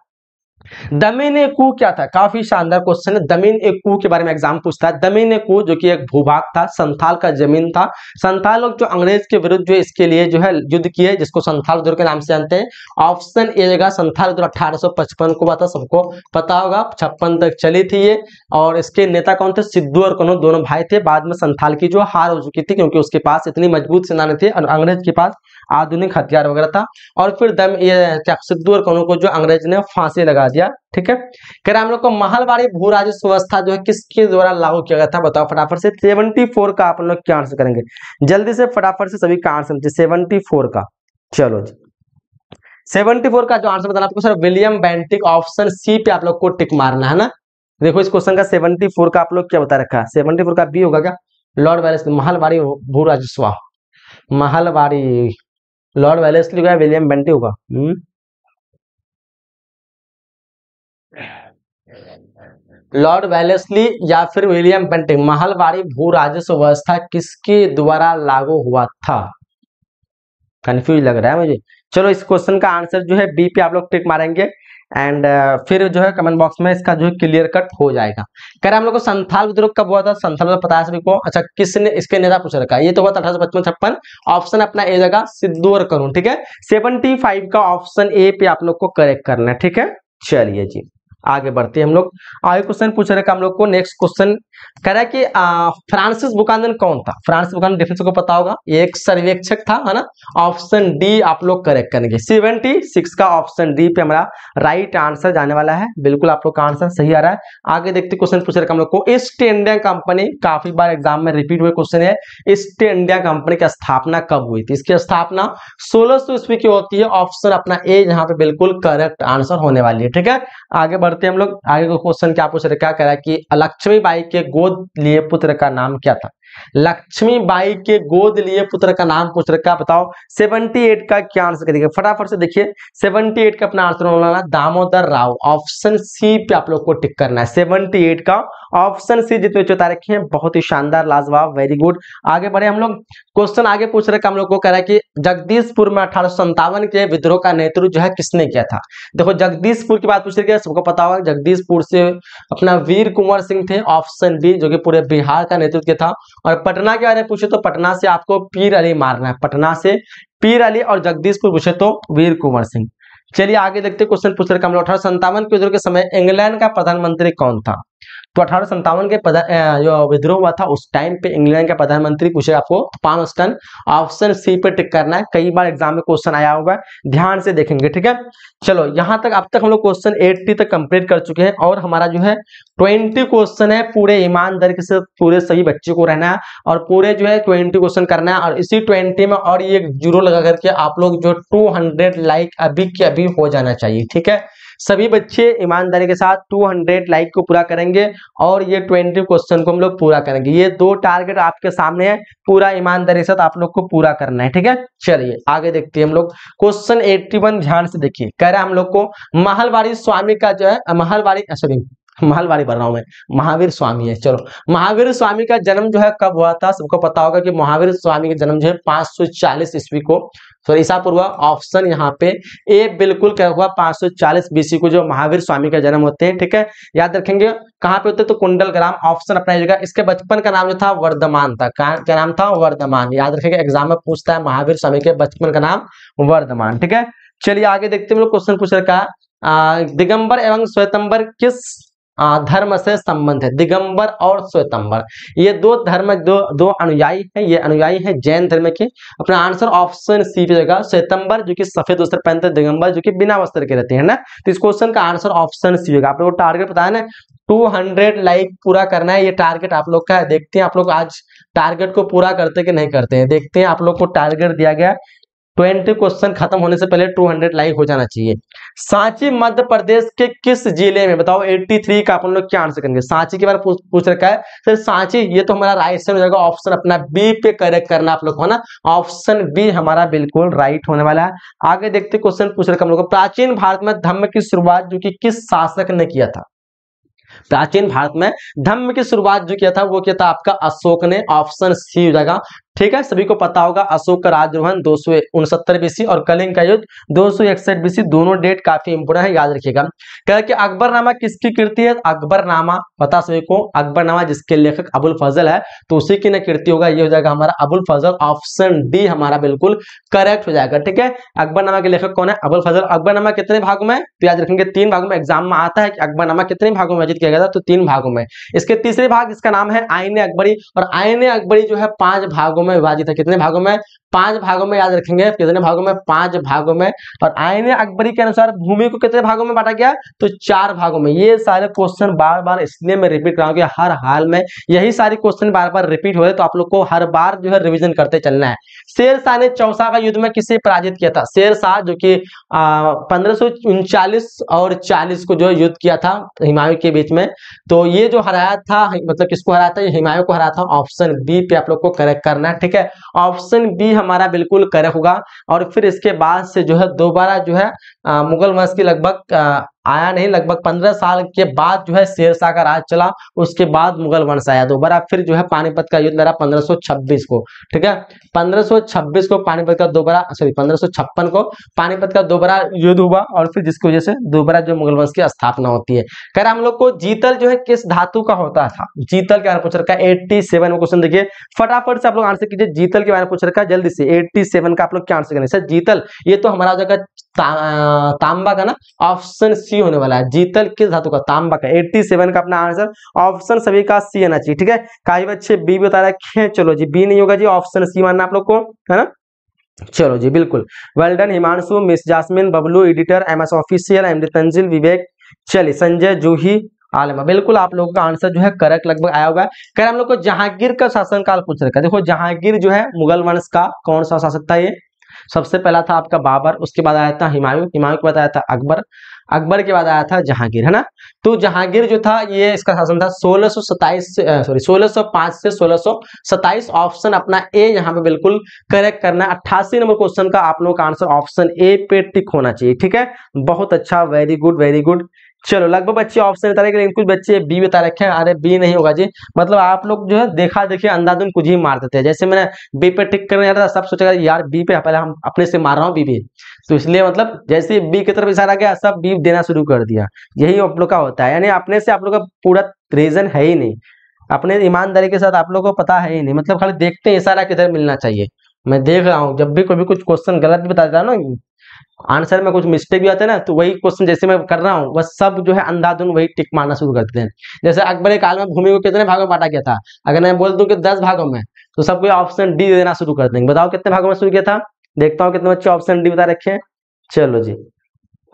दमेन एक कू क्या था काफी शानदार क्वेश्चन है दमेन ए कू के बारे में एग्जाम पूछता है दमेन एक कू जो कि एक भूभाग था संथाल का जमीन था संथाल लोग जो अंग्रेज के विरुद्ध जो इसके लिए जो है युद्ध किए जिसको संथाल के नाम से जानते हैं ऑप्शन ए जगह संथाल युद्ध अठारह को हुआ था सबको पता होगा छप्पन तक चली थी ये और इसके नेता कौन थे सिद्धू और कनौ दोनों भाई थे बाद में संथाल की जो हार हो चुकी थी क्योंकि उसके पास इतनी मजबूत सेना नहीं थी और अंग्रेज के पास आधुनिक हथियार वगैरह था और फिर दम ये सिद्धू और कन्हू को जो अंग्रेज ने फांसी लगा दिया ठीक है कह रहे हम लोग को महलवाड़ी भू राजस्व व्यवस्था जो है किसके द्वारा लागू किया गया था बताओ फटाफट से सेवनटी फोर का आप लोग क्या आंसर करेंगे जल्दी से फटाफट से सभी का आंसर सेवनटी फोर का चलो जी सेवनटी फोर का जो आंसर बताना आपको sir William Bentinck option C पे आप लोग को टिक मारना है ना देखो इस क्वेश्चन का सेवनटी फोर का आप लोग क्या बता रखा है सेवनटी फोर का बी होगा क्या लॉर्ड वैलेस महलवाड़ी भू राजस्व Mahalwari Lord Wellesley William Bentinck होगा हम्म? लॉर्ड वेलेसली या फिर विलियम पेंटिंग महलवाड़ी भू राजस्व व्यवस्था किसके द्वारा लागू हुआ था कंफ्यूज लग रहा है मुझे चलो इस क्वेश्चन का आंसर जो है बी पे आप लोग टिक मारेंगे एंड uh, फिर जो है कमेंट बॉक्स में इसका जो है क्लियर कट हो जाएगा कह रहे हम लोग को संथाल विद्रोह कब हुआ था संथाल विद्रोह पता है को अच्छा किसने इसके नेता पूछ रखा है ये तो हुआ था अठारह पचपन छप्पन ऑप्शन अपना ए जगह सिद्धू और ठीक है सेवनटी फाइव का ऑप्शन ए पे आप लोग को करेक्ट करना है ठीक है चलिए जी आगे बढ़ते हैं हम लोग आगे क्वेश्चन पूछ रहे हम लोग को नेक्स्ट क्वेश्चन कह रहा है कि फ्रांसिस बुकानन कौन था फ्रांसिस बुकानन डिफेंस को पता होगा एक सर्वेक्षक था है ना ऑप्शन डी आप लोग करेक्ट करेंगे सेवेंटी सिक्स का ऑप्शन डी पे हमारा राइट आंसर जाने वाला है बिल्कुल आप लोग का आंसर सही आ रहा है आगे देखते क्वेश्चन पूछ रहे हम लोग को ईस्ट इंडिया कंपनी काफी बार एग्जाम में रिपीट हुए क्वेश्चन है ईस्ट इंडिया कंपनी की स्थापना कब हुई थी इसकी स्थापना सोलह ईस्वी की होती है ऑप्शन अपना ए यहाँ पे बिल्कुल करेक्ट आंसर होने वाली है ठीक है आगे बढ़ बढ़ते हैं हम लोग आगे का क्वेश्चन क्या पूछ रहे क्या कह रहा है कि लक्ष्मी बाई के गोद लिए पुत्र का नाम क्या था लक्ष्मी बाई के गोद लिए पुत्र का नाम पूछ रखा बताओ 78 का क्या आंसर करेगा फटाफट से देखिए 78 का अपना आंसर होना दामोदर राव ऑप्शन सी पे आप लोग को टिक करना है 78 का ऑप्शन सी जितने चौथा रखे हैं बहुत ही शानदार लाजवाब वेरी गुड आगे बढ़े हम लोग क्वेश्चन आगे पूछ रहे हम लोग को कह रहा है कि जगदीशपुर में अठारह के विद्रोह का नेतृत्व जो है किसने किया था देखो जगदीशपुर की बात पूछ रही है सबको पता होगा जगदीशपुर से अपना वीर कुंवर सिंह थे ऑप्शन बी जो कि पूरे बिहार का नेतृत्व किया था और पटना के बारे में पूछे तो पटना से आपको पीर अली मारना है पटना से पीर अली और जगदीशपुर पूछे तो वीर कुंवर सिंह चलिए आगे देखते क्वेश्चन पूछ रहे हम लोग अठारह संतावन के युद्ध के समय इंग्लैंड का प्रधानमंत्री कौन था तो अठारह के जो विद्रोह हुआ था उस टाइम पे इंग्लैंड के प्रधानमंत्री पूछे आपको पामस्टन ऑप्शन सी पे टिक करना है कई बार एग्जाम में क्वेश्चन आया होगा ध्यान से देखेंगे ठीक है चलो यहाँ तक अब तक हम लोग क्वेश्चन एट्टी तक कंप्लीट कर चुके हैं और हमारा जो है ट्वेंटी क्वेश्चन है पूरे ईमानदारी से पूरे सही बच्चे को रहना है और पूरे जो है ट्वेंटी क्वेश्चन करना है और इसी ट्वेंटी में और ये जीरो लगा करके आप लोग जो टू लाइक अभी के अभी हो जाना चाहिए ठीक है सभी बच्चे ईमानदारी के साथ 200 लाइक को पूरा करेंगे और ये 20 क्वेश्चन को हम लोग पूरा करेंगे ये दो टारगेट आपके सामने है पूरा ईमानदारी के साथ आप लोग को पूरा करना है ठीक है चलिए आगे देखते हैं हम लोग क्वेश्चन एट्टी ध्यान से देखिए कह रहे हैं हम लोग को महलवाड़ी स्वामी का जो है महलवाड़ी सॉरी महलवाड़ी बन रहा हूं मैं महावीर स्वामी है चलो महावीर स्वामी का जन्म जो है कब हुआ था सबको पता होगा कि महावीर स्वामी का जन्म जो है 540 ईस्वी को सॉरी ऑप्शन यहाँ पे ए बिल्कुल क्या हुआ 540 बीसी को जो महावीर स्वामी का जन्म होते हैं ठीक है याद रखेंगे कहाँ पे होते तो कुंडल ग्राम ऑप्शन जगह इसके बचपन का नाम जो था वर्धमान था क्या नाम था वर्धमान याद रखेंगे एग्जाम में पूछता है महावीर स्वामी के बचपन का नाम वर्धमान ठीक है चलिए आगे देखते हैं क्वेश्चन पूछ रखा दिगंबर एवं स्वेतंबर किस धर्म से संबंध है दिगंबर और स्वेतंबर ये दो धर्म दो दो अनुयायी है ये अनुयायी है जैन धर्म के अपना आंसर ऑप्शन सी पे जाएगा श्वेतंबर जो कि सफेद वस्त्र पहनते हैं दिगंबर जो कि बिना वस्त्र के रहते हैं ना तो इस क्वेश्चन का आंसर ऑप्शन सी होगा आप लोग को टारगेट पता है ना 200 लाइक पूरा करना है ये टारगेट आप लोग का है देखते हैं आप लोग आज टारगेट को पूरा करते कि नहीं करते हैं देखते हैं आप लोग को टारगेट दिया गया ट्वेंटी क्वेश्चन खत्म होने से पहले टू हंड्रेड लाइक हो जाना चाहिए सांची मध्य प्रदेश के किस जिले में बताओ एट्टी थ्री का अपन लोग क्या आंसर करेंगे सांची के बारे में पूछ, रखा है सर सांची ये तो हमारा राइट से हो जाएगा ऑप्शन अपना बी पे करेक्ट करना आप लोग को ना ऑप्शन बी हमारा बिल्कुल राइट होने वाला है आगे देखते क्वेश्चन पूछ रखा हम लोग प्राचीन भारत में धम्म की शुरुआत जो कि किस शासक ने किया था प्राचीन भारत में धम्म की शुरुआत जो किया था वो किया था आपका अशोक ने ऑप्शन सी हो जाएगा ठीक है सभी को पता होगा अशोक का राजरोहन दो सौ उनसत्तर बीसी और कलिंग का युद्ध दो सौ इकसठ बीसी दोनों डेट काफी इंपोर्टेंट है याद रखिएगा कह कि अकबरनामा किसकी कृति है अकबरनामा पता सभी को अकबरनामा जिसके लेखक अबुल फजल है तो उसी की ना कृति होगा ये हो जाएगा हमारा अबुल फजल ऑप्शन डी हमारा बिल्कुल करेक्ट हो जाएगा ठीक है अकबरनामा के लेखक कौन है अबुल फजल अकबरनामा कितने भागों में तो याद रखेंगे तीन भागों में एग्जाम में आता है कि अकबरनामा कितने भागों में आयोजित किया गया था तो तीन भागों में इसके तीसरे भाग इसका नाम है आईने अकबरी और आईने अकबरी जो है पांच भागों में विभाजित है कितने भागों में पांच भागों में याद रखेंगे कितने भागों में पांच भागों में और आयन अकबरी के अनुसार भूमि को कितने भागों में बांटा गया तो चार भागों में ये सारे क्वेश्चन बार बार इसलिए मैं रिपीट कराऊँ कि हर हाल में यही सारे क्वेश्चन बार बार रिपीट हो रहे तो आप लोग को हर बार जो है रिविजन करते चलना है शेर शाह ने चौसा का युद्ध में किसे पराजित किया था शेर शाह जो कि पंद्रह और चालीस को जो युद्ध किया था हिमायू के बीच में तो ये जो हराया था मतलब किसको हराया था हिमायू को हराया था ऑप्शन बी पे आप लोग को करेक्ट करना है ठीक है ऑप्शन बी हमारा बिल्कुल करेक्ट होगा और फिर इसके बाद से जो है दोबारा जो है मुगल वंश की लगभग आया नहीं लगभग पंद्रह साल के बाद जो है शेरशाह का राज चला उसके बाद मुगल वंश आया दोबारा फिर जो है पानीपत का युद्ध लड़ा 1526 को ठीक है 1526 को पानीपत का दोबारा सॉरी छप्पन को पानीपत का दोबारा युद्ध हुआ और फिर जिसकी वजह से दोबारा जो मुगल वंश की स्थापना होती है खैर हम लोग को जीतल जो है किस धातु का होता था जीतल के बारे में पूछ रखा है एट्टी में क्वेश्चन देखिए फटाफट से आप लोग आंसर कीजिए जीतल के बारे में पूछ रखा है जल्दी से एट्टी का आप लोग क्या आंसर करें सर जीतल ये तो हमारा जगह ता, तांबा का ना ऑप्शन सी होने वाला है जीतल किस धातु का तांबा का 87 का अपना आंसर ऑप्शन सभी का सी आना चाहिए ठीक है काफी बच्चे बी बता रहे हैं चलो जी बी नहीं होगा जी ऑप्शन सी मानना आप लोग को है ना चलो जी बिल्कुल well done Himanshu miss Jasmine Bablu editor M S official M D Tanzil Vivek चलिए संजय जूही आलमा बिल्कुल आप लोगों का आंसर जो है करेक्ट लगभग आया होगा है कह हम लोग को जहांगीर का शासनकाल पूछ रखा है देखो जहांगीर जो है मुगल वंश का कौन सा शासक था ये सबसे पहला था आपका बाबर उसके बाद आया था हिमायू हिमायू के बाद आया था अकबर अकबर के बाद आया था जहांगीर है ना तो जहांगीर जो था ये इसका शासन था सोलह से सॉरी सोलह से सोलह ऑप्शन अपना ए यहाँ पे बिल्कुल करेक्ट करना है अट्ठासी नंबर क्वेश्चन का आप लोगों का आंसर ऑप्शन ए पे टिक होना चाहिए ठीक है बहुत अच्छा वेरी गुड वेरी गुड चलो लगभग बच्चे ऑप्शन बता रहे लेकिन कुछ बच्चे बी बता रखे हैं अरे बी नहीं होगा जी मतलब आप लोग जो है देखा देखिए अंदाजन कुछ ही मार देते हैं जैसे मैंने बी पे टिक करने जाता सब सोचा यार बी पे पहले हम अपने से मार रहा हूँ बी पे तो इसलिए मतलब जैसे बी की तरफ इशारा गया सब बी देना शुरू कर दिया यही आप लोग का होता है यानी अपने से आप लोग का पूरा रीजन है ही नहीं अपने ईमानदारी के साथ आप लोग को पता है ही नहीं मतलब खाली देखते हैं इशारा किधर मिलना चाहिए मैं देख रहा हूँ जब भी कोई भी कुछ क्वेश्चन गलत भी बताता देता ना आंसर में कुछ मिस्टेक भी आते हैं ना तो वही क्वेश्चन जैसे मैं कर रहा हूँ वह सब जो है अंधाधुन वही टिक मारना शुरू करते हैं जैसे अकबर के काल में भूमि को कितने भागों में बांटा गया था अगर मैं बोल दूं कि दस भागों में तो सबको ऑप्शन डी देना शुरू कर देंगे बताओ कितने भागों में शुरू किया था देखता हूँ कितने बच्चे ऑप्शन डी बता रखे हैं चलो जी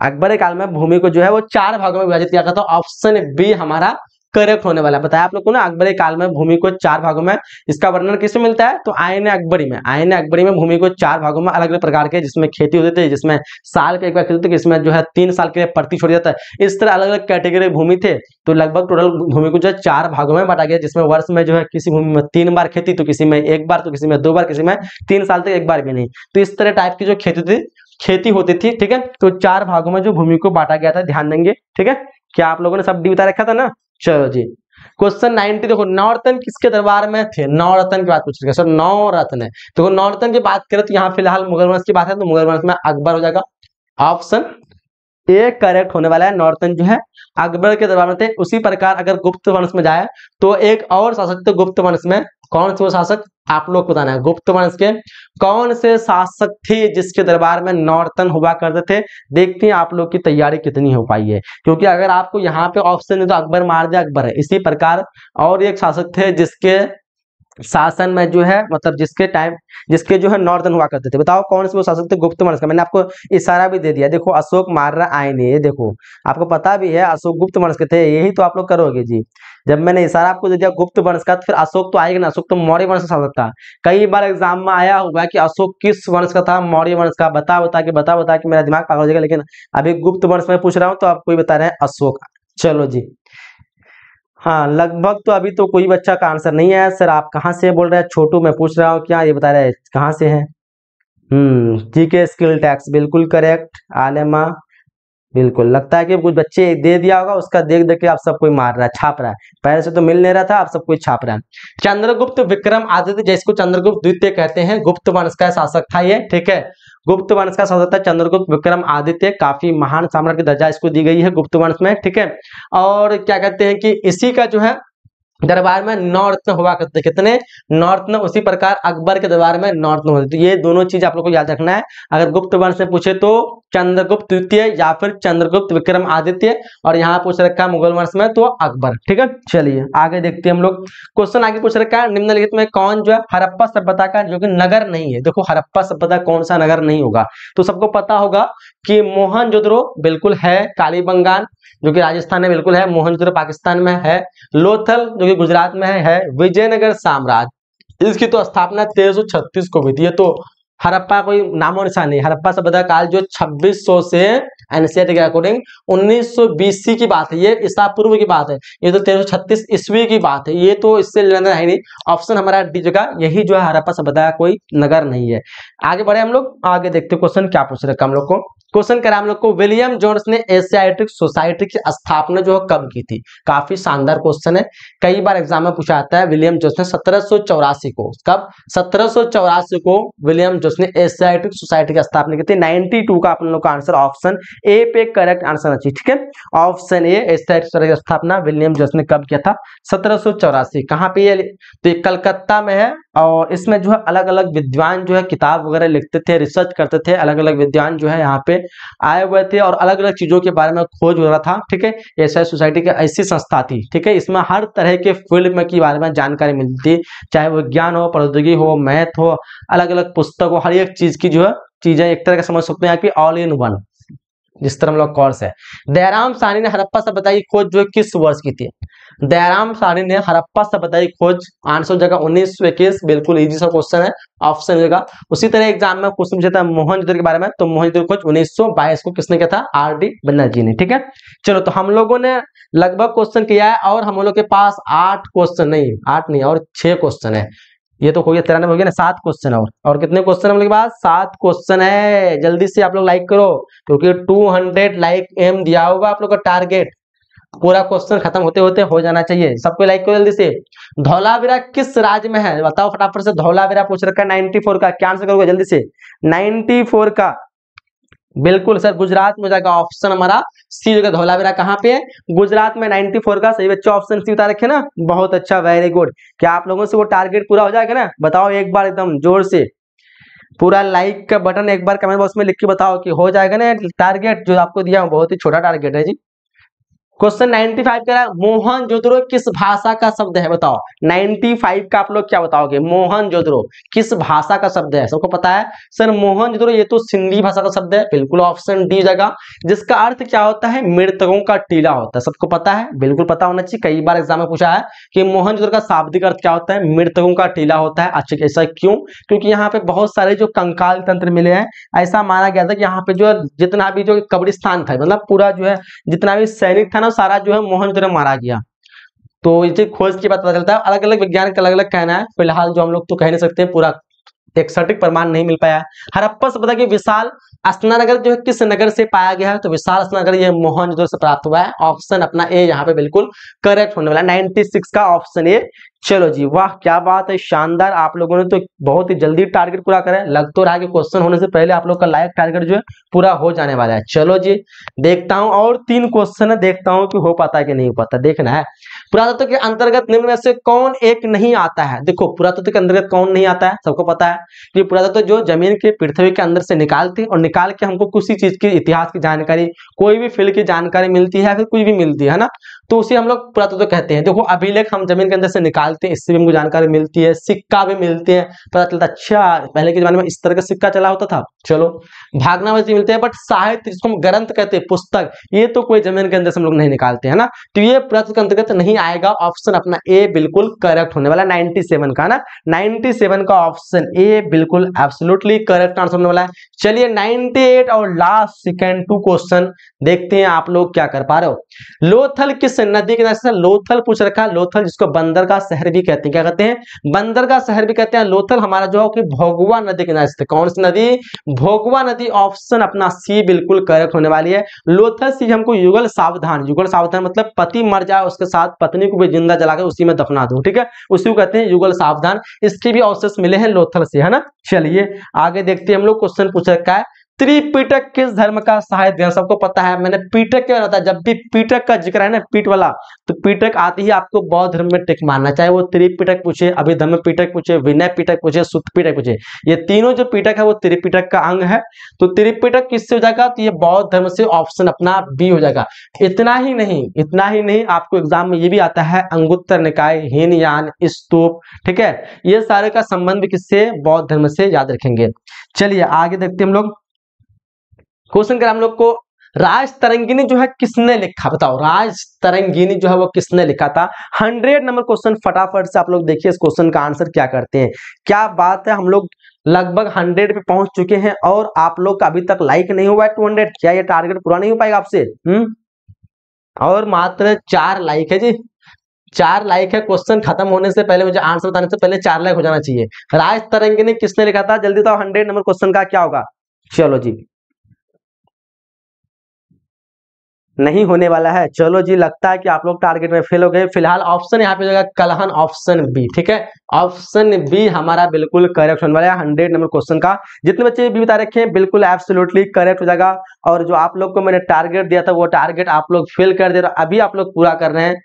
अकबर काल में भूमि को जो है वो चार भागों में विभाजित किया था ऑप्शन बी हमारा करेक्ट होने वाला बताया आप लोग को ना अकबरी काल में भूमि को चार भागों में इसका वर्णन किससे मिलता है तो आयन अकबरी में आयन अकबरी में भूमि को चार भागों में अलग अलग प्रकार के जिसमें खेती होती थी जिसमें साल के एक बार खेती इसमें थी जिसमें जो है तीन साल के लिए प्रति छोड़ जाता है इस तरह अलग अलग कैटेगरी भूमि थे तो लगभग टोटल भूमि को जो है चार भागों में बांटा गया जिसमें वर्ष में जो है किसी भूमि में तीन बार खेती तो किसी में एक बार तो किसी में दो बार किसी में तीन साल तक एक बार भी नहीं तो इस तरह टाइप की जो खेती थी खेती होती थी ठीक है तो चार भागों में जो भूमि को बांटा गया था ध्यान देंगे ठीक है क्या आप लोगों ने सब डी बता रखा था ना चलो जी क्वेश्चन नाइनटी देखो नौरतन किसके दरबार में थे नौरतन की बात पूछ रहे सर नौरत्न है देखो नौरतन की बात करें तो यहाँ फिलहाल मुगल वंश की बात है तो मुगल वंश में अकबर हो जाएगा ऑप्शन ए करेक्ट होने वाला है नौरतन जो है अकबर के दरबार में थे उसी प्रकार अगर गुप्त वंश में जाए तो एक और शासक थे गुप्त वंश में कौन से वो शासक आप लोग को बताना है गुप्त वंश के कौन से शासक थे जिसके दरबार में नौर्तन हुआ करते थे देखते हैं आप लोग की तैयारी कितनी हो पाई है क्योंकि अगर आपको यहाँ पे ऑप्शन है तो अकबर मार दे अकबर है इसी प्रकार और एक शासक थे जिसके शासन में जो है मतलब जिसके टाइम जिसके जो है नॉर्दन हुआ करते थे बताओ कौन से वो शासक थे गुप्त वंश का मैंने आपको इशारा भी दे दिया देखो अशोक मार्रा आए नहीं ये देखो आपको पता भी है अशोक गुप्त वंश के थे यही तो आप लोग करोगे जी जब मैंने इशारा आपको दे दिया गुप्त वंश का तो फिर अशोक तो आएगा ना अशोक तो मौर्य वंश का था कई बार एग्जाम में आया होगा कि अशोक किस वंश का था मौर्य वंश का बता बता के बता बता के मेरा दिमाग पागल हो जाएगा लेकिन अभी गुप्त वंश में पूछ रहा हूँ तो आपको बता रहे हैं अशोक चलो जी हाँ लगभग तो अभी तो कोई बच्चा का आंसर नहीं है सर आप कहाँ से बोल रहे हैं छोटू मैं पूछ रहा हूँ क्या ये बता रहे हैं कहाँ से है हम्म ठीक है स्किल टैक्स बिल्कुल करेक्ट आलेमा बिल्कुल लगता है कि कुछ बच्चे दे दिया होगा उसका देख देख के आप सब कोई मार रहा है छाप रहा है पहले से तो मिल नहीं रहा था आप सब कोई छाप रहा है चंद्रगुप्त विक्रम आदित्य जिसको चंद्रगुप्त द्वितीय कहते हैं गुप्त वंश का शासक था ये ठीक है गुप्त वंश का शासक था चंद्रगुप्त विक्रम आदित्य काफी महान सम्राट की दर्जा इसको दी गई है गुप्त वंश में ठीक है और क्या कहते हैं कि इसी का जो है दरबार में नॉर्थ में हुआ करते कितने नॉर्थ में उसी प्रकार अकबर के दरबार में नॉर्थ में होते तो ये दोनों चीज आप लोग को याद रखना है अगर गुप्त वंश से पूछे तो चंद्रगुप्त द्वितीय या फिर चंद्रगुप्त विक्रम आदित्य और यहाँ पूछ रखा है मुगल वंश में तो अकबर ठीक है चलिए आगे देखते हैं हम लोग क्वेश्चन आगे पूछ रखा है निम्नलिखित में कौन जो है हरप्पा सभ्यता का जो कि नगर नहीं है देखो हरप्पा सभ्यता कौन सा नगर नहीं होगा तो सबको पता होगा कि मोहन बिल्कुल है काली जो कि राजस्थान में बिल्कुल है मोहनजोदड़ो पाकिस्तान में है लोथल जो कि गुजरात में है, विजयनगर साम्राज्य इसकी तो स्थापना छत्तीस को हुई थी ये तो हरप्पा कोई नामो निशान नहीं हरप्पा सभ्यता काल जो 2600 से एनसीआर के अकॉर्डिंग 1900 बीसी की बात है ये ईसा पूर्व की बात है ये तो छत्तीस ईस्वी की बात है ये तो इससे लेना है नहीं ऑप्शन हमारा डी जगह यही जो है हरप्पा सभ्यता का कोई नगर नहीं है आगे बढ़े हम लोग आगे देखते क्वेश्चन क्या पूछ रहे हम लोग को क्वेश्चन करें हम लोग को विलियम जोन्स ने एशियाटिक सोसाइटी की स्थापना जो है कब की थी काफी शानदार क्वेश्चन है कई बार एग्जाम में पूछा जाता है विलियम जोन्स ने सत्रह को कब सत्रह को विलियम जोन्स ने एशियाटिक सोसाइटी की स्थापना की थी 92 का अपन लोग का आंसर ऑप्शन ए पे करेक्ट आंसर होना चाहिए ठीक है ऑप्शन ए एशियाटिक सोसाइटी की स्थापना विलियम जोस ने कब किया था सत्रह कहाँ पे ये तो ये कलकत्ता में है और इसमें जो है अलग अलग विद्वान जो है किताब वगैरह लिखते थे रिसर्च करते थे अलग अलग विद्वान जो है यहाँ पे आए हुए थे और अलग अलग चीज़ों के बारे में खोज हो रहा था ठीक है एशिया सोसाइटी की ऐसी संस्था थी ठीक है इसमें हर तरह के फील्ड में के बारे में जानकारी मिलती थी चाहे वो ज्ञान हो प्रौद्योगिकी हो मैथ हो अलग अलग पुस्तक हो हर एक चीज़ की जो है चीज़ें एक तरह का समझ सकते हैं कि ऑल इन वन जिस तरह हम लोग कोर्स है दयाराम सानी ने हरप्पा सभ्यता की खोज जो है किस वर्ष की थी दयाराम सारणी ने हरप्पा सभ्यता की खोज आंसर जगह उन्नीस सौ इक्कीस बिल्कुल इजी सा क्वेश्चन है ऑप्शन जगह उसी तरह एग्जाम में क्वेश्चन पूछा था मोहन के बारे में तो मोहन खोज उन्नीस को किसने किया था आर डी बनर्जी ने ठीक है चलो तो हम लोगों ने लगभग क्वेश्चन किया है और हम लोग के पास आठ क्वेश्चन नहीं आठ नहीं और छह क्वेश्चन है ये तो हो गया तिरानवे हो गया ना सात क्वेश्चन और और कितने क्वेश्चन हम लोग के पास सात क्वेश्चन है जल्दी से आप लोग लाइक करो क्योंकि 200 लाइक एम दिया होगा आप लोग का टारगेट पूरा क्वेश्चन खत्म होते होते हो जाना चाहिए सबको लाइक करो जल्दी से धौलावीरा किस राज्य में है बताओ फटाफट से धौलावीरा पूछ रखा है नाइनटी फोर का क्या आंसर करोगे जल्दी से नाइनटी फोर का बिल्कुल सर गुजरात में जाएगा ऑप्शन हमारा सी जगह धौलावीरा कहाँ पे है गुजरात में फोर का सही बच्चा ऑप्शन सी बता रखे ना बहुत अच्छा वेरी गुड क्या आप लोगों से वो टारगेट पूरा हो जाएगा ना बताओ एक बार एकदम जोर से पूरा लाइक का बटन एक बार कमेंट बॉक्स में लिख के बताओ कि हो जाएगा ना टारगेट जो आपको दिया बहुत ही छोटा टारगेट है जी क्वेश्चन 95 कह रहा है मोहन जोद्रो किस भाषा का शब्द है बताओ 95 का आप लोग क्या बताओगे मोहन जोधरो किस भाषा का शब्द है सबको पता है सर मोहन जोद्रो ये तो सिंधी भाषा का शब्द है बिल्कुल ऑप्शन डी जगह जिसका अर्थ क्या होता है मृतकों का टीला होता है सबको पता है बिल्कुल पता होना चाहिए कई बार एग्जाम में पूछा है कि मोहन जोदड़ो का शाब्दिक अर्थ क्या होता है मृतकों का टीला होता है अच्छा ऐसा क्यों क्योंकि यहाँ पे बहुत सारे जो कंकाल तंत्र मिले हैं ऐसा माना गया था कि यहाँ पे जो जितना भी जो कब्रिस्तान था मतलब पूरा जो है जितना भी सैनिक था ना सारा जो है मोहनजोदड़ो मारा गया तो इसे खोज के बाद पता चलता है अलग अलग विज्ञान का अलग अलग कहना है फिलहाल जो हम लोग तो कह नहीं सकते पूरा एक सटीक प्रमाण नहीं मिल पाया से पता कि विशाल अस्नानगर जो है किस नगर से पाया गया है तो विशाल अस्नानगर यह मोहनजोदड़ो से प्राप्त हुआ है ऑप्शन अपना ए यहाँ पे बिल्कुल करेक्ट होने वाला 96 का ऑप्शन ए चलो जी वाह क्या बात है शानदार आप लोगों ने तो बहुत ही जल्दी टारगेट पूरा करा है लग तो रहा है कि क्वेश्चन होने से पहले आप लोग का लाइव टारगेट जो है पूरा हो जाने वाला है चलो जी देखता हूं और तीन क्वेश्चन देखता हूं कि हो पाता है कि नहीं हो पाता देखना है पुरातत्व के अंतर्गत निम्न में से कौन एक नहीं आता है देखो पुरातत्व के अंतर्गत कौन नहीं आता है सबको पता है कि पुरातत्व जो जमीन के पृथ्वी के अंदर से निकालते और निकाल के हमको किसी चीज की इतिहास की जानकारी कोई भी फील्ड की जानकारी मिलती है या फिर कुछ भी मिलती है ना तो उसे हम लोग पुरातत्व तो कहते हैं देखो अभिलेख हम जमीन के अंदर से निकालते हैं इससे भी हमको जानकारी मिलती है सिक्का भी मिलते हैं पता चलता अच्छा पहले के जमाने में इस तरह का सिक्का चला होता था चलो भागनावती मिलते हैं बट साहित्य जिसको हम ग्रंथ कहते हैं पुस्तक ये तो कोई जमीन के अंदर से हम लोग नहीं निकालते है ना तो ये पुरातत्व के अंतर्गत नहीं आएगा ऑप्शन अपना ए बिल्कुल करेक्ट होने वाला नाइनटी का ना नाइनटी का ऑप्शन ए बिल्कुल एब्सोल्युटली करेक्ट आंसर होने वाला है चलिए नाइनटी और लास्ट सेकेंड टू क्वेश्चन देखते हैं आप लोग क्या कर पा रहे हो लोथल किस से नदी के नाम से लोथल पूछ रखा है लोथल जिसको बंदर का शहर भी कहते हैं क्या कहते हैं बंदर का शहर भी कहते हैं लोथल हमारा जो है कि भोगवा नदी के नाम से कौन सी नदी भोगवा नदी ऑप्शन अपना सी बिल्कुल करेक्ट होने वाली है लोथल सी हमको युगल सावधान युगल सावधान मतलब पति मर जाए उसके साथ पत्नी को भी जिंदा जलाकर उसी में दफना दो ठीक है उसी को कहते हैं युगल सावधान इसके भी अवशेष मिले हैं लोथल से है ना चलिए आगे देखते हैं हम लोग क्वेश्चन पूछ रखा है त्रिपीटक किस धर्म का साहित्य है सबको पता है मैंने पीटक क्या बताया जब भी पीटक का जिक्र है ना पीट वाला तो पीटक आती ही आपको बौद्ध धर्म में टिक मारना चाहे वो त्रिपीटक पूछे अभिधर्म पीटक पूछे विनय पीटक पूछे सुत पीटक पूछे ये तीनों जो पीटक है वो त्रिपीटक का अंग है तो त्रिपीटक किससे हो जाएगा तो ये बौद्ध धर्म से ऑप्शन अपना बी हो जाएगा इतना ही नहीं इतना ही नहीं आपको एग्जाम में ये भी आता है अंगुत्तर निकाय हीन यान स्तूप ठीक है ये सारे का संबंध किससे बौद्ध धर्म से याद रखेंगे चलिए आगे देखते हम लोग क्वेश्चन कर हम लोग को राज तरंगिनी जो है किसने लिखा बताओ राज तरंगिनी जो है वो किसने लिखा था हंड्रेड नंबर क्वेश्चन फटाफट से आप लोग देखिए इस क्वेश्चन का आंसर क्या करते हैं क्या बात है हम लोग लगभग हंड्रेड पे पहुंच चुके हैं और आप लोग का अभी तक लाइक नहीं हुआ है टू हंड्रेड क्या ये टारगेट पूरा नहीं हो पाएगा आपसे हम्म और मात्र चार लाइक है जी चार लाइक है क्वेश्चन खत्म होने से पहले मुझे आंसर बताने से पहले चार लाइक हो जाना चाहिए राज तरंगिनी किसने लिखा था जल्दी तो हंड्रेड नंबर क्वेश्चन का क्या होगा चलो जी नहीं होने वाला है चलो जी लगता है कि आप लोग टारगेट में फेल हो गए फिलहाल ऑप्शन यहाँ पे जाएगा कलहन ऑप्शन बी ठीक है ऑप्शन बी हमारा बिल्कुल करेक्ट होने वाला है हंड्रेड नंबर क्वेश्चन का जितने बच्चे भी बता रखे हैं बिल्कुल एब्सोल्युटली करेक्ट हो जाएगा और जो आप लोग को मैंने टारगेट दिया था वो टारगेट आप लोग फेल कर दे रहे अभी आप लोग पूरा कर रहे हैं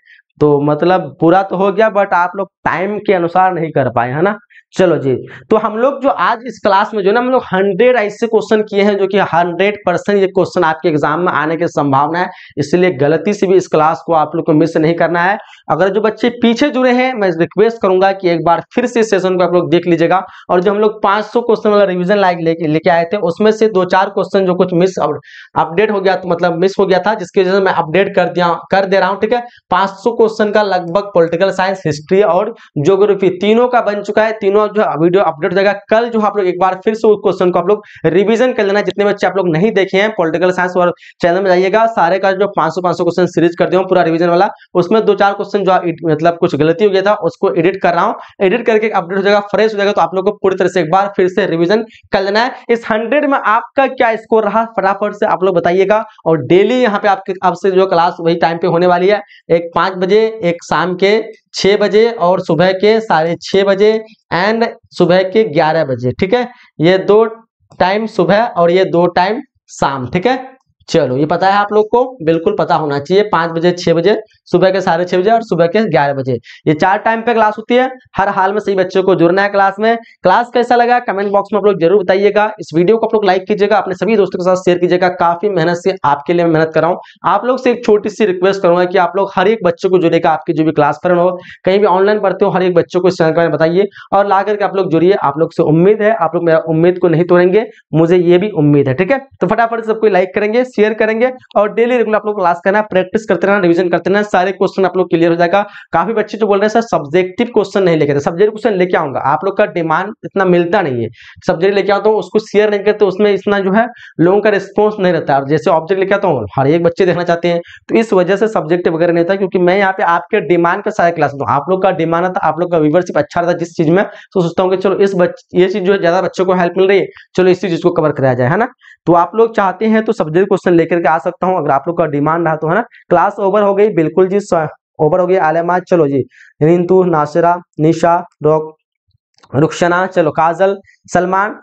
तो मतलब पूरा तो हो गया बट आप लोग टाइम के अनुसार नहीं कर पाए है ना चलो जी तो हम लोग जो आज इस क्लास में जो ना हम लोग हंड्रेड ऐसे क्वेश्चन किए हैं जो कि हंड्रेड परसेंट ये क्वेश्चन आपके एग्जाम में आने की संभावना है इसलिए गलती से भी इस क्लास को आप लोग को मिस नहीं करना है अगर जो बच्चे पीछे जुड़े हैं मैं रिक्वेस्ट करूंगा कि एक बार फिर से सेशन को आप लोग देख लीजिएगा और जो हम लोग पांच क्वेश्चन वाला रिविजन लाइक लेके ले आए थे उसमें से दो चार क्वेश्चन जो कुछ मिस अपडेट हो गया तो मतलब मिस हो गया था जिसकी वजह से मैं अपडेट कर दिया कर दे रहा हूँ ठीक है पांच क्वेश्चन का लगभग पोलिटिकल साइंस हिस्ट्री और ज्योग्राफी तीनों का बन चुका है तीनों जो वीडियो अपडेट हो जाएगा कल जो आप लोग एक बार फिर से उस क्वेश्चन को आप लोग रिविजन कर लेना जितने बच्चे आप लोग नहीं देखे हैं पोलिटिकल साइंस और चैनल में जाइएगा सारे का जो पांच सौ क्वेश्चन सीरीज कर दिया पूरा रिविजन वाला उसमें दो चार क्वेश्चन जो मतलब कुछ गलती हो गया था उसको एडिट कर रहा हूँ एडिट करके अपडेट हो जाएगा फ्रेश हो जाएगा तो आप लोग को पूरी तरह से एक बार फिर से रिविजन कर लेना है इस हंड्रेड में आपका क्या स्कोर रहा फटाफट से आप लोग बताइएगा और डेली यहाँ पे आपके आपसे जो क्लास वही टाइम पे होने वाली है एक पांच बजे एक शाम के छह बजे और सुबह के साढ़े छह बजे एंड सुबह के ग्यारह बजे ठीक है ये दो टाइम सुबह और ये दो टाइम शाम ठीक है चलो ये पता है आप लोग को बिल्कुल पता होना चाहिए पांच बजे छह बजे सुबह के साढ़े छह बजे और सुबह के ग्यारह बजे ये चार टाइम पे क्लास होती है हर हाल में सही बच्चों को जुड़ना है क्लास में क्लास कैसा लगा कमेंट बॉक्स में आप लोग जरूर बताइएगा इस वीडियो को आप लोग लाइक कीजिएगा अपने सभी दोस्तों के साथ शेयर कीजिएगा काफी मेहनत से आपके लिए मेहनत कर रहा हूँ आप लोग से एक छोटी सी रिक्वेस्ट करूंगा कि आप लोग हर एक बच्चों को जुड़ेगा आपकी जो भी क्लास फ्रेंड हो कहीं भी ऑनलाइन पढ़ते हो हर एक बच्चों को इस चैनल में बताइए और ला करके आप लोग जुड़िए आप लोग से उम्मीद है आप लोग मेरा उम्मीद को नहीं तोड़ेंगे मुझे ये भी उम्मीद है ठीक है तो फटाफट सबको लाइक करेंगे शेयर करेंगे और डेली रेगुलर आप लोग क्लास करना प्रैक्टिस करते रहना रिविजन करते रहना सारे क्वेश्चन आप लोग क्लियर हो जाएगा काफी बच्चे जो बोल रहे हैं सर सब्जेक्टिव क्वेश्चन नहीं लेके सब्जेक्ट क्वेश्चन लेके आऊंगा आप लोग का डिमांड इतना मिलता नहीं है सब्जेक्ट लेके आता हूँ उसको शेयर नहीं करते उसमें इतना जो है लोगों का रिस्पॉन्स नहीं रहता है जैसे ऑब्जेक्ट लेके आता हूँ हर एक बच्चे देखना चाहते हैं तो इस वजह से सब्जेक्ट वगैरह नहीं था क्योंकि मैं यहाँ पे आपके डिमांड का सारा क्लास आप लोग का डिमांड था तो आप लोग का व्यवरशिप अच्छा रहता जिस चीज में तो सोचता हूँ कि चलो इस बच्चे ये चीज जो है ज्यादा बच्चों को हेल्प मिल रही है चलो इसी चीज को कवर कराया जाए है ना तो आप लोग चाहते हैं तो सब्जेक्ट क्वेश्चन लेकर के आ सकता हूँ अगर आप लोग का डिमांड रहा तो है ना क्लास ओवर हो गई बिल्कुल जी ओवर हो गई आलमा चलो जी रिंतु नासिरा निशा रुक्षना चलो काजल सलमान